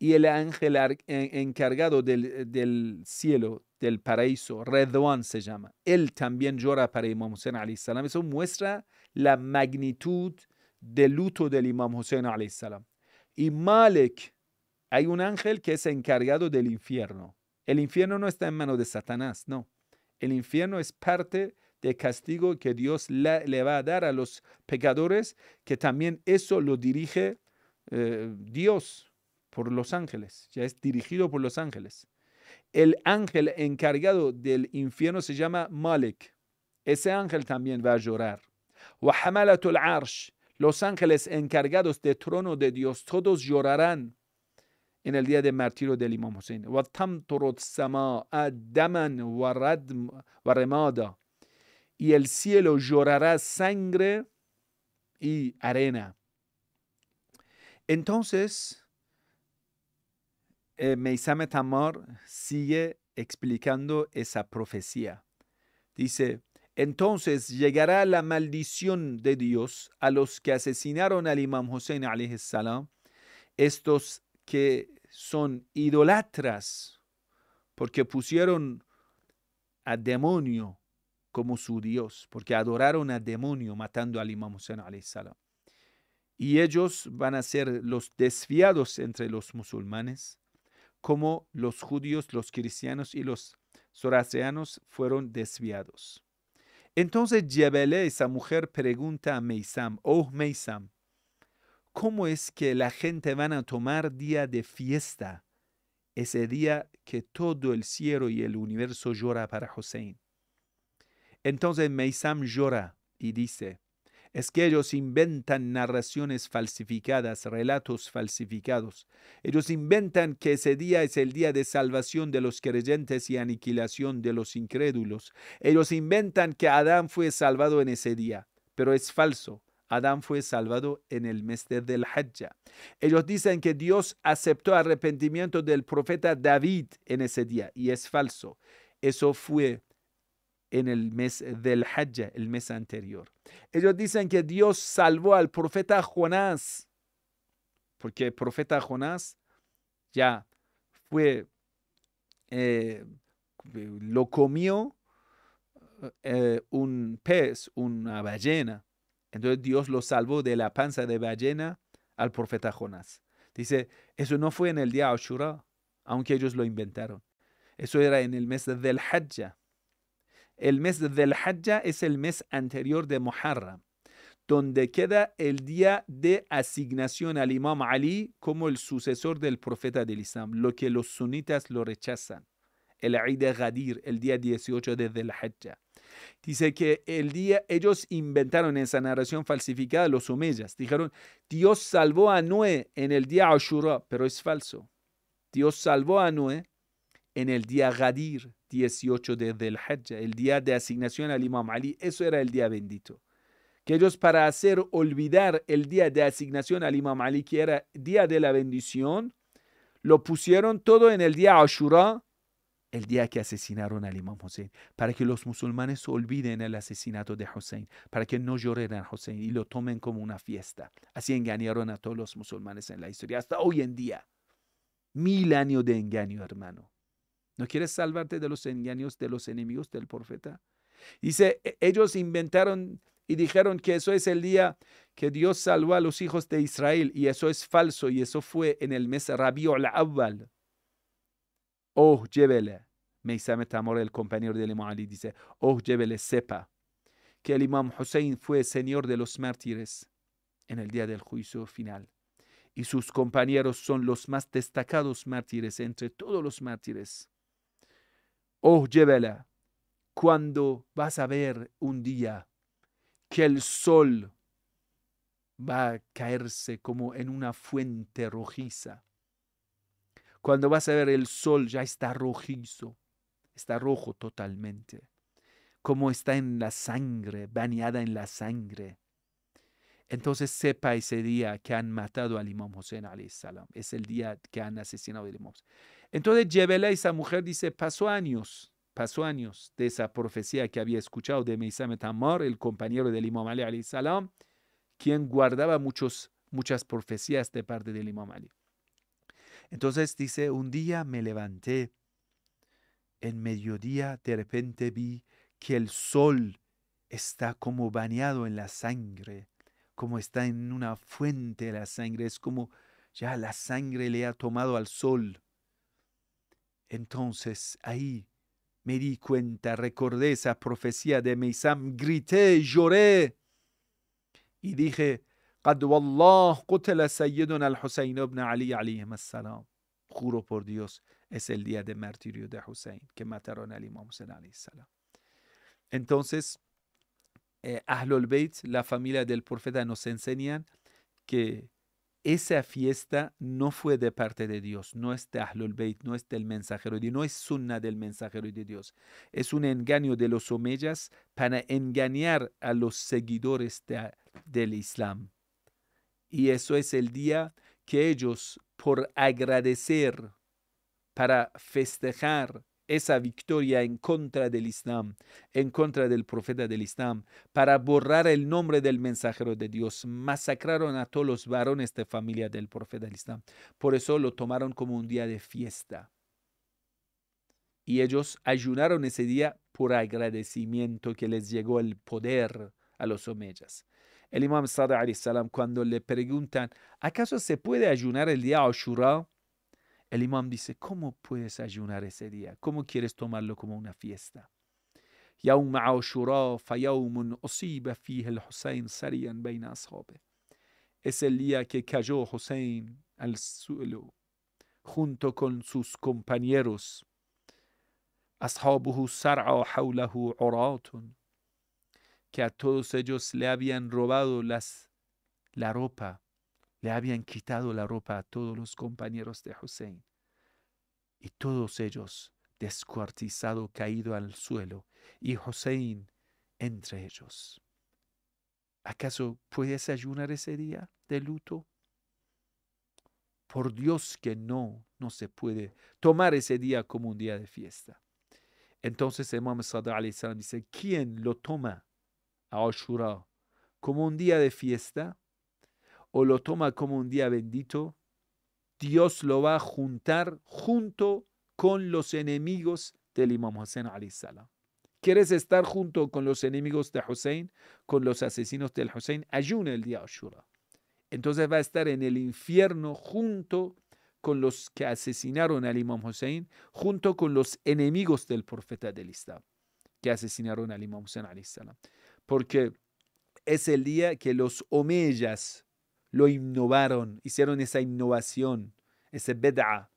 y el ángel encargado del, cielo, del paraíso, Redwan se llama. Él también llora para el imam Hussein salam. Eso muestra la magnitud del luto del imam Hussein salam. Y Malek, hay un ángel que es encargado del infierno. El infierno no está en manos de Satanás, no. El infierno es parte de castigo que Dios le, va a dar a los pecadores, que también eso lo dirige eh, Dios por los ángeles, ya es dirigido por los ángeles. El ángel encargado del infierno se llama Malik. Ese ángel también va a llorar. los ángeles encargados del trono de Dios, todos llorarán en el día de martirio del Imam Hussein y el cielo llorará sangre y arena. Entonces, Meisamet eh, Meisame sigue explicando esa profecía. Dice, entonces llegará la maldición de Dios a los que asesinaron al imam Hussein salam, estos que son idolatras, porque pusieron a demonio como su Dios, porque adoraron a demonio matando al imam Hussein salam. Y ellos van a ser los desviados entre los musulmanes, como los judíos, los cristianos y los zoraceanos fueron desviados. Entonces Jebelé, esa mujer, pregunta a Meisam, oh Meisam, ¿cómo es que la gente van a tomar día de fiesta? Ese día que todo el cielo y el universo llora para Hussein. Entonces Meisam llora y dice, es que ellos inventan narraciones falsificadas, relatos falsificados. Ellos inventan que ese día es el día de salvación de los creyentes y aniquilación de los incrédulos. Ellos inventan que Adán fue salvado en ese día, pero es falso. Adán fue salvado en el mes del Hajj. Ellos dicen que Dios aceptó arrepentimiento del profeta David en ese día, y es falso. Eso fue en el mes del Hajj, el mes anterior. Ellos dicen que Dios salvó al profeta Jonás, porque el profeta Jonás ya fue, eh, lo comió eh, un pez, una ballena. Entonces Dios lo salvó de la panza de ballena al profeta Jonás. Dice, eso no fue en el día Ashura, aunque ellos lo inventaron. Eso era en el mes del Hajj, el mes del Hajja es el mes anterior de Muharram, donde queda el día de asignación al Imam Ali como el sucesor del profeta del Islam, lo que los sunitas lo rechazan. El Eid al-Gadir, el día 18 de Del hajj. Dice que el día ellos inventaron esa narración falsificada los omeyas. Dijeron, Dios salvó a Noé en el día Ashura, pero es falso. Dios salvó a Noé en el día Gadir, 18 de Del Hajj, el día de asignación al Imam Ali, eso era el día bendito. Que ellos para hacer olvidar el día de asignación al Imam Ali, que era día de la bendición, lo pusieron todo en el día Ashura, el día que asesinaron al Imam Hussein, para que los musulmanes olviden el asesinato de Hussein, para que no lloren a Hussein y lo tomen como una fiesta. Así engañaron a todos los musulmanes en la historia, hasta hoy en día. Mil años de engaño, hermano. ¿No quieres salvarte de los engaños de los enemigos del profeta? Dice, e-, ellos inventaron y dijeron que eso es el día que Dios salvó a los hijos de Israel y eso es falso y eso fue en el mes Rabiul Awal. Oh, llévele. Meisame Tamor, el compañero del Imam Ali, dice, oh, llévele, sepa que el Imam Hussein fue señor de los mártires en el día del juicio final y sus compañeros son los más destacados mártires entre todos los mártires. Oh Jebela, cuando vas a ver un día que el sol va a caerse como en una fuente rojiza. Cuando vas a ver el sol ya está rojizo, está rojo totalmente, como está en la sangre, bañada en la sangre. Entonces sepa ese día que han matado al imam Hussein Es el día que han asesinado al imam entonces y esa mujer, dice, pasó años, pasó años de esa profecía que había escuchado de Meisamet Amor, el compañero del Imam Ali, salam, quien guardaba muchos, muchas profecías de parte del Imam Ali. Entonces dice, un día me levanté, en mediodía de repente vi que el sol está como bañado en la sangre, como está en una fuente de la sangre, es como ya la sangre le ha tomado al sol entonces ahí me di cuenta, recordé esa profecía de Meisam, grité, lloré y dije, juro por Dios es el día de martirio de Hussein que mataron al imam Hussein entonces eh, Ahlul Bayt la familia del profeta nos enseñan que esa fiesta no fue de parte de Dios, no es de Ahlul Bayt, no es del mensajero y no es sunna del mensajero de Dios. Es un engaño de los omeyas para engañar a los seguidores del Islam. Y eso es el día que ellos, por agradecer, para festejar, esa victoria en contra del Islam, en contra del profeta del Islam, para borrar el nombre del mensajero de Dios. Masacraron a todos los varones de familia del profeta del Islam. Por eso lo tomaron como un día de fiesta. Y ellos ayunaron ese día por agradecimiento que les llegó el poder a los omeyas. El imam Sada, cuando le preguntan, ¿acaso se puede ayunar el día Ashura? El imam dice, ¿cómo puedes ayunar ese día? ¿Cómo quieres tomarlo como una fiesta? es el día que cayó Hussein al suelo junto con sus compañeros Ashabuhu que a todos ellos le habían robado las, la ropa le habían quitado la ropa a todos los compañeros de Hussein. Y todos ellos, descuartizado, caído al suelo, y Hussein entre ellos. ¿Acaso puede ayunar ese día de luto? Por Dios que no, no se puede tomar ese día como un día de fiesta. Entonces el Imam Sadr dice, ¿quién lo toma a Ashura como un día de fiesta? o lo toma como un día bendito, Dios lo va a juntar junto con los enemigos del Imam Hussein ¿Quieres estar junto con los enemigos de Hussein, con los asesinos del Hussein? Ayuna el día Ashura. Entonces va a estar en el infierno junto con los que asesinaron al Imam Hussein, junto con los enemigos del profeta del Islam, que asesinaron al Imam Hussein Porque es el día que los omeyas, lo innovaron, hicieron esa innovación, ese bed'a,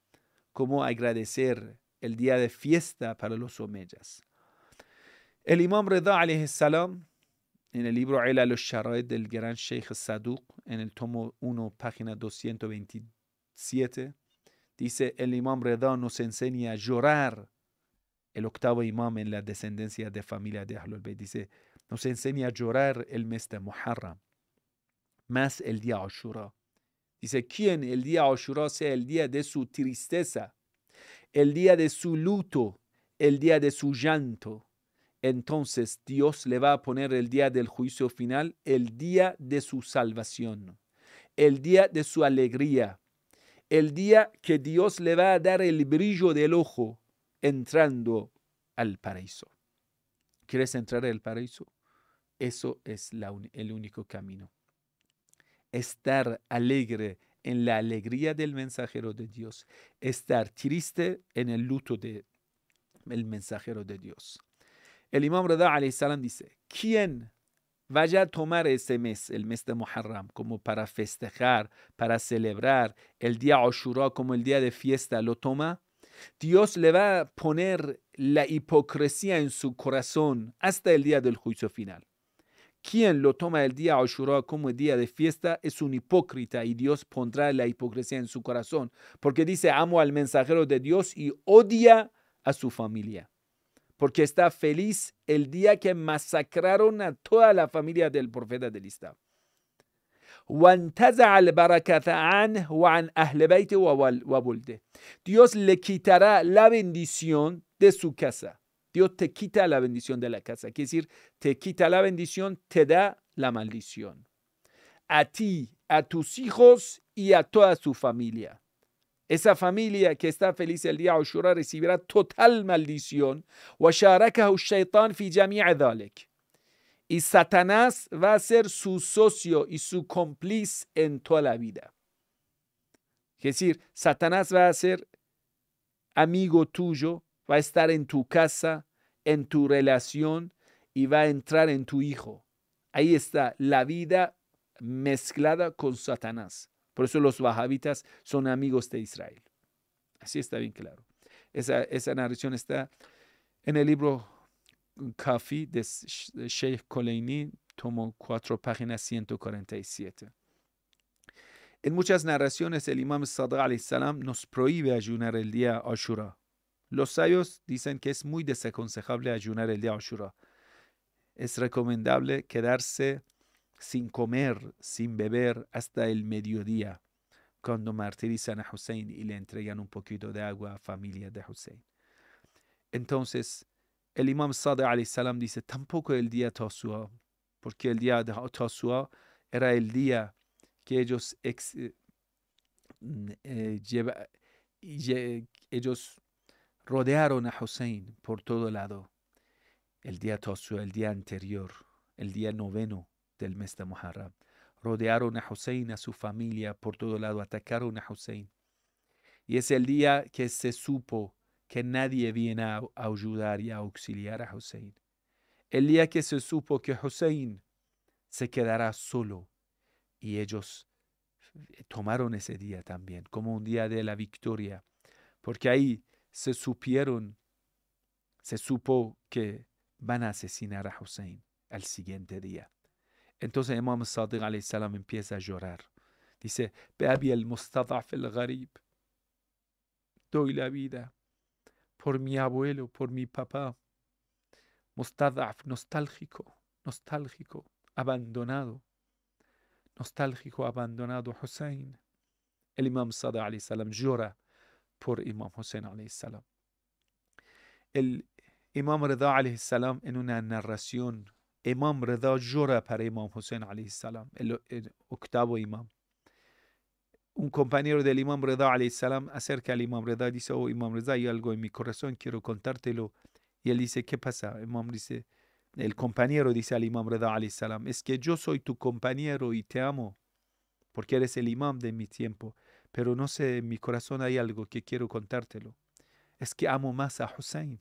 como agradecer el día de fiesta para los omeyas. El imam Reda salam en el libro El al-Sharaid del gran Sheikh Saduq, en el tomo 1, página 227, dice, el imam Reda nos enseña a llorar, el octavo imam en la descendencia de familia de Ahlul Bayt, dice, nos enseña a llorar el mes de Muharram más el día Ashura. Dice, quien el día Ashura sea el día de su tristeza, el día de su luto, el día de su llanto, entonces Dios le va a poner el día del juicio final, el día de su salvación, el día de su alegría, el día que Dios le va a dar el brillo del ojo entrando al paraíso. ¿Quieres entrar al paraíso? Eso es el único camino estar alegre en la alegría del mensajero de Dios, estar triste en el luto del mensajero de Dios. El imam Rada salam dice, ¿quién vaya a tomar ese mes, el mes de Muharram, como para festejar, para celebrar el día Ashura como el día de fiesta, lo toma? Dios le va a poner la hipocresía en su corazón hasta el día del juicio final. Quien lo toma el día Ashura como día de fiesta es un hipócrita y Dios pondrá la hipocresía en su corazón, porque dice amo al mensajero de Dios y odia a su familia, porque está feliz el día que masacraron a toda la familia del profeta del Estado. Dios le quitará la bendición de su casa Dios te quita la bendición de la casa. Quiere decir, te quita la bendición, te da la maldición. A ti, a tus hijos y a toda su familia. Esa familia que está feliz el día Ashura recibirá total maldición. Y Satanás va a ser su socio y su cómplice en toda la vida. Es decir, Satanás va a ser amigo tuyo, va a estar en tu casa, en tu relación y va a entrar en tu hijo. Ahí está la vida mezclada con Satanás. Por eso los bajavitas son amigos de Israel. Así está bien claro. Esa, narración está en el libro Kafi de Sheikh Koleini, tomo 4, página 147. En muchas narraciones el imam Sadr salam nos prohíbe ayunar el día Ashura los sabios dicen que es muy desaconsejable ayunar el día Ashura. Es recomendable quedarse sin comer, sin beber hasta el mediodía, cuando martirizan a Hussein y le entregan un poquito de agua a la familia de Hussein. Entonces, el imam Sadiq salam dice, tampoco el día Tasua, porque el día de Tasua era el día que ellos, eh, mm, eh, ellos rodearon a Hussein por todo lado. El día Tosu, el día anterior, el día noveno del mes de Muharram, rodearon a Hussein, a su familia por todo lado, atacaron a Hussein. Y es el día que se supo que nadie viene a ayudar y a auxiliar a Hussein. El día que se supo que Hussein se quedará solo y ellos tomaron ese día también como un día de la victoria, porque ahí se supieron, se supo que van a asesinar a Hussein al siguiente día. Entonces Imam Sadiq salam empieza a llorar. Dice, Babi el Mustadaf el Gharib, doy la vida por mi abuelo, por mi papá. Mustadaf, nostálgico, nostálgico, abandonado. Nostálgico, abandonado Hussein. El Imam Sadiq salam llora por Imam Hussein salam. El Imam Rida salam, en una narración, Imam Rida llora para Imam Hussein el, el octavo imam. Un compañero del Imam Rida salam, acerca al Imam y dice, oh Imam Rida, hay algo en mi corazón, quiero contártelo. Y él dice, ¿qué pasa? Imam dice, el compañero dice al Imam Rida salam es que yo soy tu compañero y te amo, porque eres el imam de mi tiempo pero no sé, en mi corazón hay algo que quiero contártelo. Es que amo más a Hussein.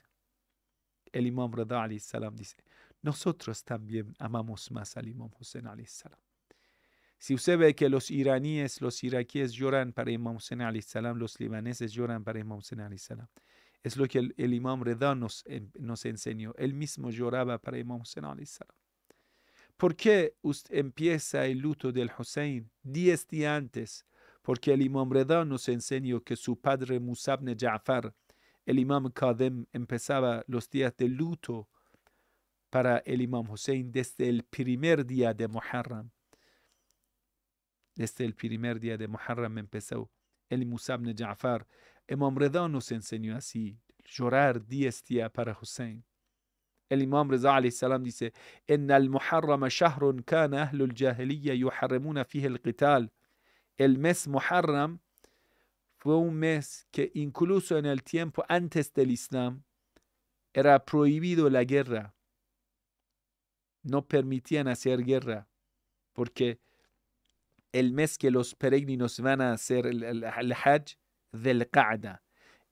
El imam Rada salam dice, nosotros también amamos más al imam Hussein salam. Si usted ve que los iraníes, los iraquíes lloran para Imam Hussein salam, los libaneses lloran para Imam Hussein salam. Es lo que el, imam nos, nos, enseñó. Él mismo lloraba para Imam Hussein salam. ¿Por qué empieza el luto del Hussein diez días antes porque el imam Reda nos enseñó que su padre Musabne Ja'far, el imam Kadem, empezaba los días de luto para el imam Hussein desde el primer día de Muharram. Desde el primer día de Muharram empezó el Musabne Ja'far. Imam Reda nos enseñó así, llorar 10 días para Hussein. El imam Reza alayhi salam dice, en al Muharram shahrun kana ahlul jahiliya fihi al qital el mes Muharram fue un mes que incluso en el tiempo antes del Islam era prohibido la guerra. No permitían hacer guerra porque el mes que los peregrinos van a hacer el, Hajj del Qa'da,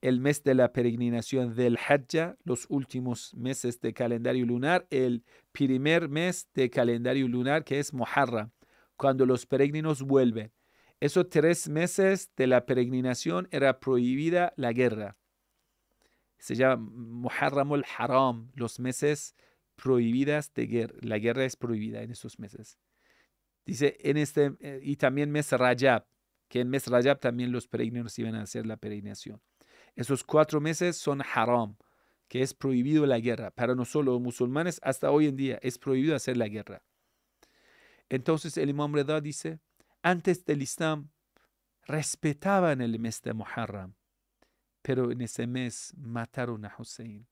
el mes de la peregrinación del Hajj, los últimos meses de calendario lunar, el primer mes de calendario lunar que es Muharram, cuando los peregrinos vuelven. Esos tres meses de la peregrinación era prohibida la guerra. Se llama Muharramul Haram, los meses prohibidas de guerra. La guerra es prohibida en esos meses. Dice, en este, eh, y también mes Rajab, que en mes Rajab también los peregrinos iban a hacer la peregrinación. Esos cuatro meses son haram, que es prohibido la guerra. Para nosotros los musulmanes hasta hoy en día es prohibido hacer la guerra. Entonces el imam Reda dice, antes del Islam respetaban el mes de Muharram, pero en ese mes mataron a Hussein.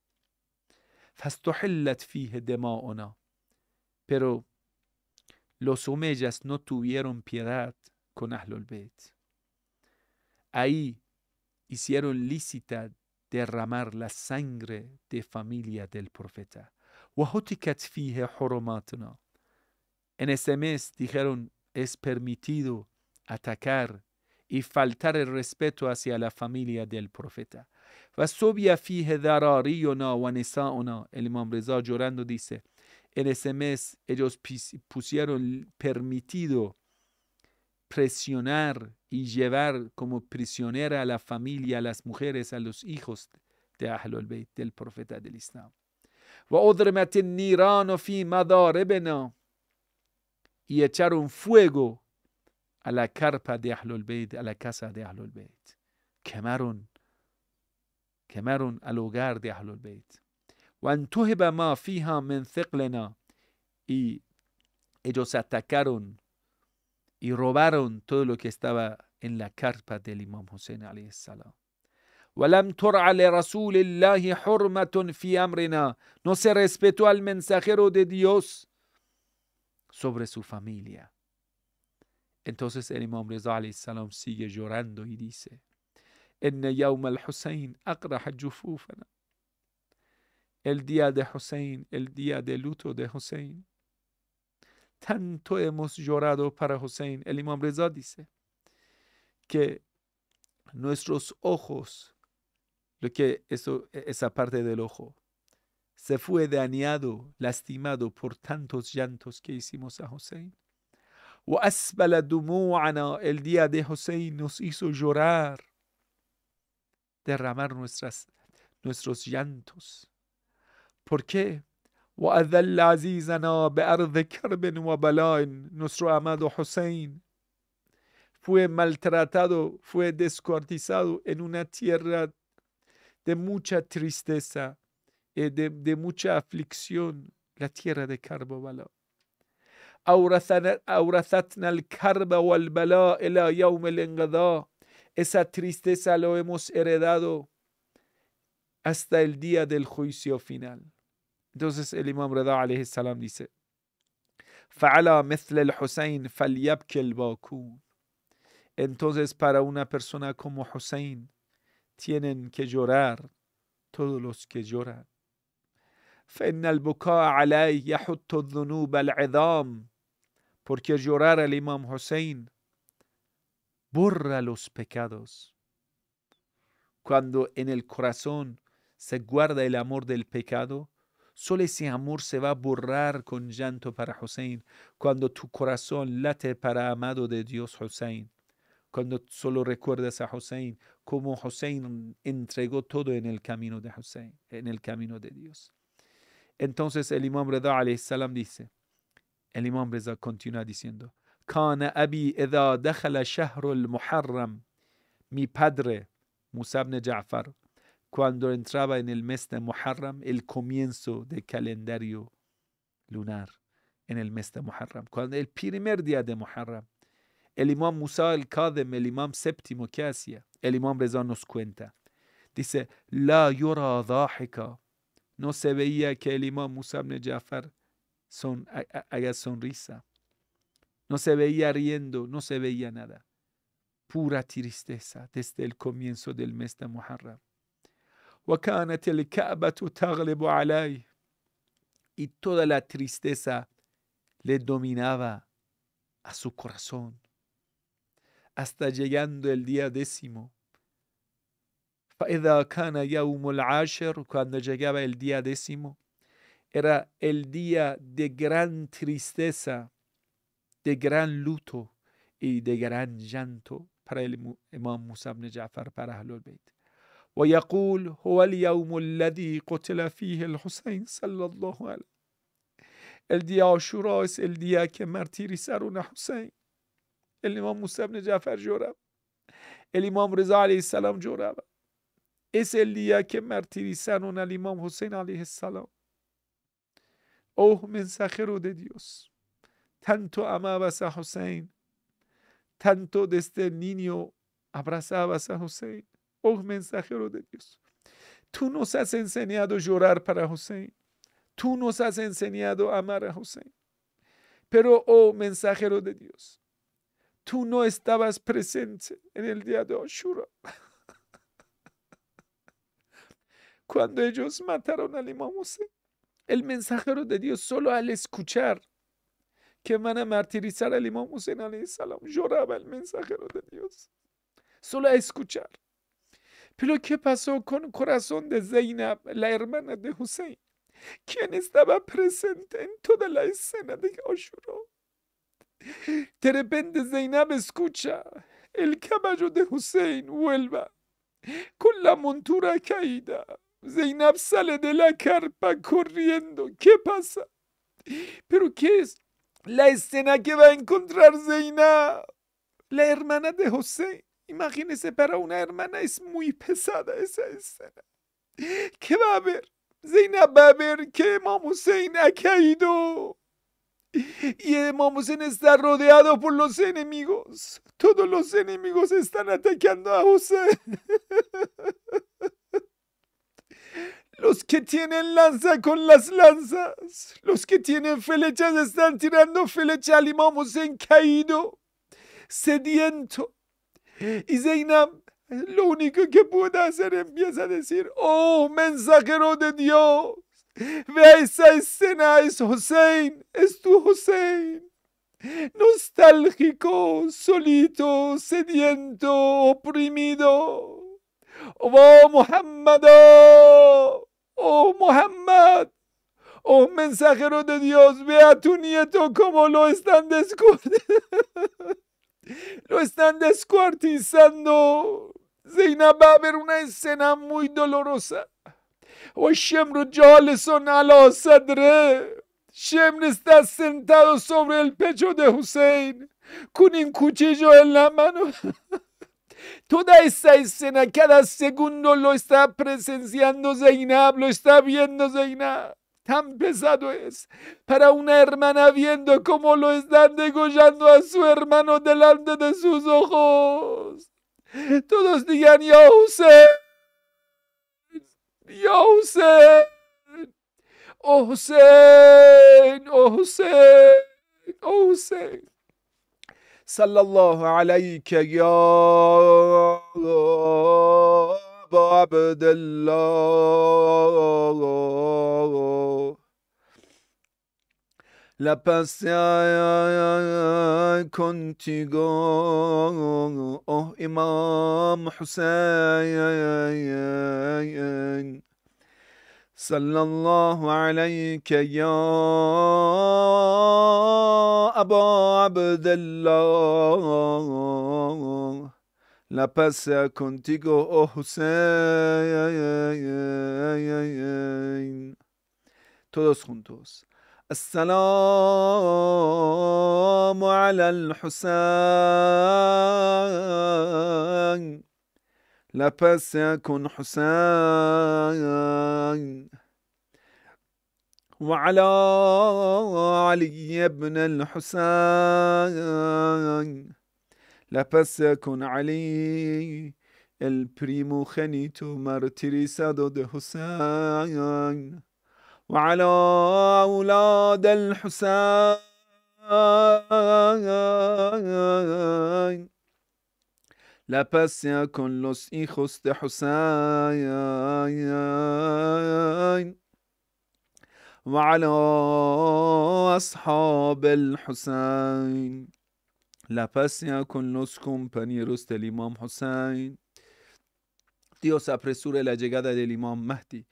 fije فيه دماؤنا pero los omeyas no tuvieron piedad con Ahlul Bayt. Ahí hicieron lícita derramar la sangre de familia del profeta. En ese mes dijeron, es permitido atacar y faltar el respeto hacia la familia del profeta. El imam Reza llorando dice, en ese mes ellos pusieron permitido presionar y llevar como prisionera a la familia, a las mujeres, a los hijos de Ahlul Bayt, del profeta del Islam y echaron fuego a la carpa de Ahlul a la casa de Ahlul Quemaron, quemaron al hogar de Ahlul Y ellos atacaron y robaron todo lo que estaba en la carpa del Imam Hussein (a.s.). No se respetó al mensajero de Dios sobre su familia. Entonces el imam Reza salam sigue llorando y dice, el día de Hussein, el día de luto de Hussein. Tanto hemos llorado para Hussein. El imam Reza dice que nuestros ojos, lo que eso, esa parte del ojo, se fue dañado, lastimado por tantos llantos que hicimos a Hussein. El día de Hussein nos hizo llorar, derramar nuestros llantos. ¿Por qué? Nuestro amado Hosein fue maltratado, fue descuartizado en una tierra de mucha tristeza, eh, de, mucha aflicción la tierra de Karbala. Esa tristeza lo hemos heredado hasta el día del juicio final. Entonces el Imam Rada alayhi salam dice: Fa'ala مثل الحسين فليبكي الباكون. Entonces para una persona como Hussein tienen que llorar todos los que lloran porque llorar al Imam Hussein borra los pecados. Cuando en el corazón se guarda el amor del pecado, solo ese amor se va a borrar con llanto para Hussein. Cuando tu corazón late para amado de Dios Hussein, cuando solo recuerdas a Hussein, como Hussein entregó todo en el camino de Hussein, en el camino de Dios. Entonces el imam Reda salam dice, el imam Reza continúa diciendo, Kana abi muharram, mi padre, Musabne Ja'far, cuando entraba en el mes de Muharram, el comienzo del calendario lunar, en el mes de Muharram, cuando el primer día de Muharram, el imam Musa al-Kadem, el imam séptimo, que hacía? El imam Reza nos cuenta. Dice, la yura dhahika, no se veía que el imán Musa Jafar son, haga sonrisa. No se veía riendo, no se veía nada. Pura tristeza desde el comienzo del mes de Muharram. y toda la tristeza le dominaba a su corazón. Hasta llegando el día décimo, فإذا كان يوم العاشر, cuando llegaba el día décimo, era el día de gran tristeza, de gran luto y de gran llanto para el imam Musa ibn Ja'far, para Ahlul Bayt. ويقول هو اليوم الذي قتل فيه الحسين صلى الله عليه El día Ashura es el día que martirizaron a Hussein. El imam Musa ibn Ja'far lloraba. El imam Reza alayhisselam lloraba. es el día que martirizaron al imam Hussein salam. Oh mensajero de Dios, tanto amabas a Hussein, tanto desde niño abrazabas a Hussein. Oh mensajero de Dios, tú nos has enseñado a llorar para Hussein, tú nos has enseñado a amar a Hussein. Pero, oh mensajero de Dios, tú no estabas presente en el día de Ashura. Cuando ellos mataron al imam Hussein, el mensajero de Dios solo al escuchar que van a martirizar al imam Hussein salam, lloraba el mensajero de Dios. Solo a escuchar. Pero ¿qué pasó con el corazón de Zeinab, la hermana de Hussein, quien estaba presente en toda la escena de Ashura? Oh, de repente Zeinab escucha el caballo de Hussein vuelva con la montura caída. Zeynab sale de la carpa corriendo. ¿Qué pasa? ¿Pero qué es? La escena que va a encontrar Zeynab? La hermana de José. Imagínese, para una hermana es muy pesada esa escena. ¿Qué va a ver? Zeynab va a ver que Imam Hussein ha caído. Y Imam Hussein está rodeado por los enemigos. Todos los enemigos están atacando a José. Los que tienen lanza con las lanzas, los que tienen flechas están tirando flechas. al imam Hussein caído, sediento. Y Zainab lo único que puede hacer empieza a decir, oh mensajero de Dios, ve esa escena, es Hussein, es tu Hussein. Nostálgico, solito, sediento, oprimido. Oh Muhammad, Oh Muhammad, oh mensajero de Dios, ve a tu nieto como lo están descuartizando. lo están descuartizando. va a haber una escena muy dolorosa. Oh Shemru a ala sadre. Shemr está sentado sobre el pecho de Hussein con un cuchillo en la mano. Toda esa escena cada segundo lo está presenciando Zeynab, lo está viendo Zeynab. Tan pesado es para una hermana viendo cómo lo están degollando a su hermano delante de sus ojos. Todos digan, yo sé, yo sé, oh Hussein! oh Hussein! oh Hussein! صلى الله عليك يا أبا عبد الله La passione contigo, oh Imam Hussein. صلى الله عليك يا أبا عبد الله La pasa contigo, oh Hussein. توس juntos. السلام على الحسين باس سيكون حسين وعلى علي بن الحسين لبس يكون علي البريمو خنيتو مرتري سدد حسين وعلى أولاد الحسين لپس یا کن لس ای خست حسین و علی اصحاب الحسین لپس یا کن لس کم پنی رست الامام حسین دیو سپرسور لجگد الامام مهدی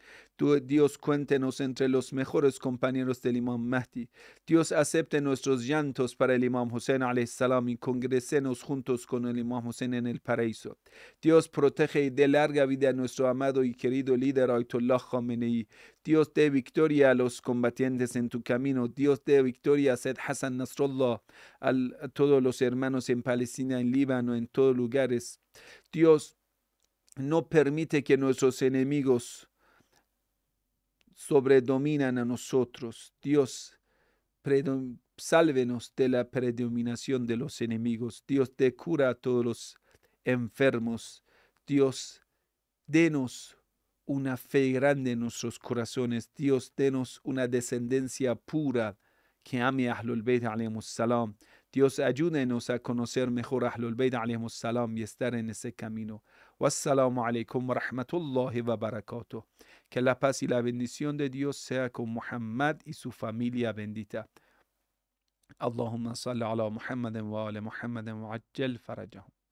Dios cuéntenos entre los mejores compañeros del Imam Mahdi. Dios acepte nuestros llantos para el Imam Hussein salam y congresenos juntos con el Imam Hussein en el paraíso. Dios protege y dé larga vida a nuestro amado y querido líder Ayatollah Khamenei. Dios dé victoria a los combatientes en tu camino. Dios dé victoria a Seth Hassan Nasrallah, a todos los hermanos en Palestina, en Líbano, en todos lugares. Dios no permite que nuestros enemigos sobredominan a nosotros. Dios, sálvenos de la predominación de los enemigos. Dios, te cura a todos los enfermos. Dios, denos una fe grande en nuestros corazones. Dios, denos una descendencia pura que ame a Ahlul Bayt salam. Dios, ayúdenos a conocer mejor a Ahlul Bayt salam y estar en ese camino. والسلام عليكم ورحمة الله وبركاته que la paz y la bendición de Dios sea con Muhammad y su familia bendita اللهم صل على محمد وعلى محمد وعجل فرجهم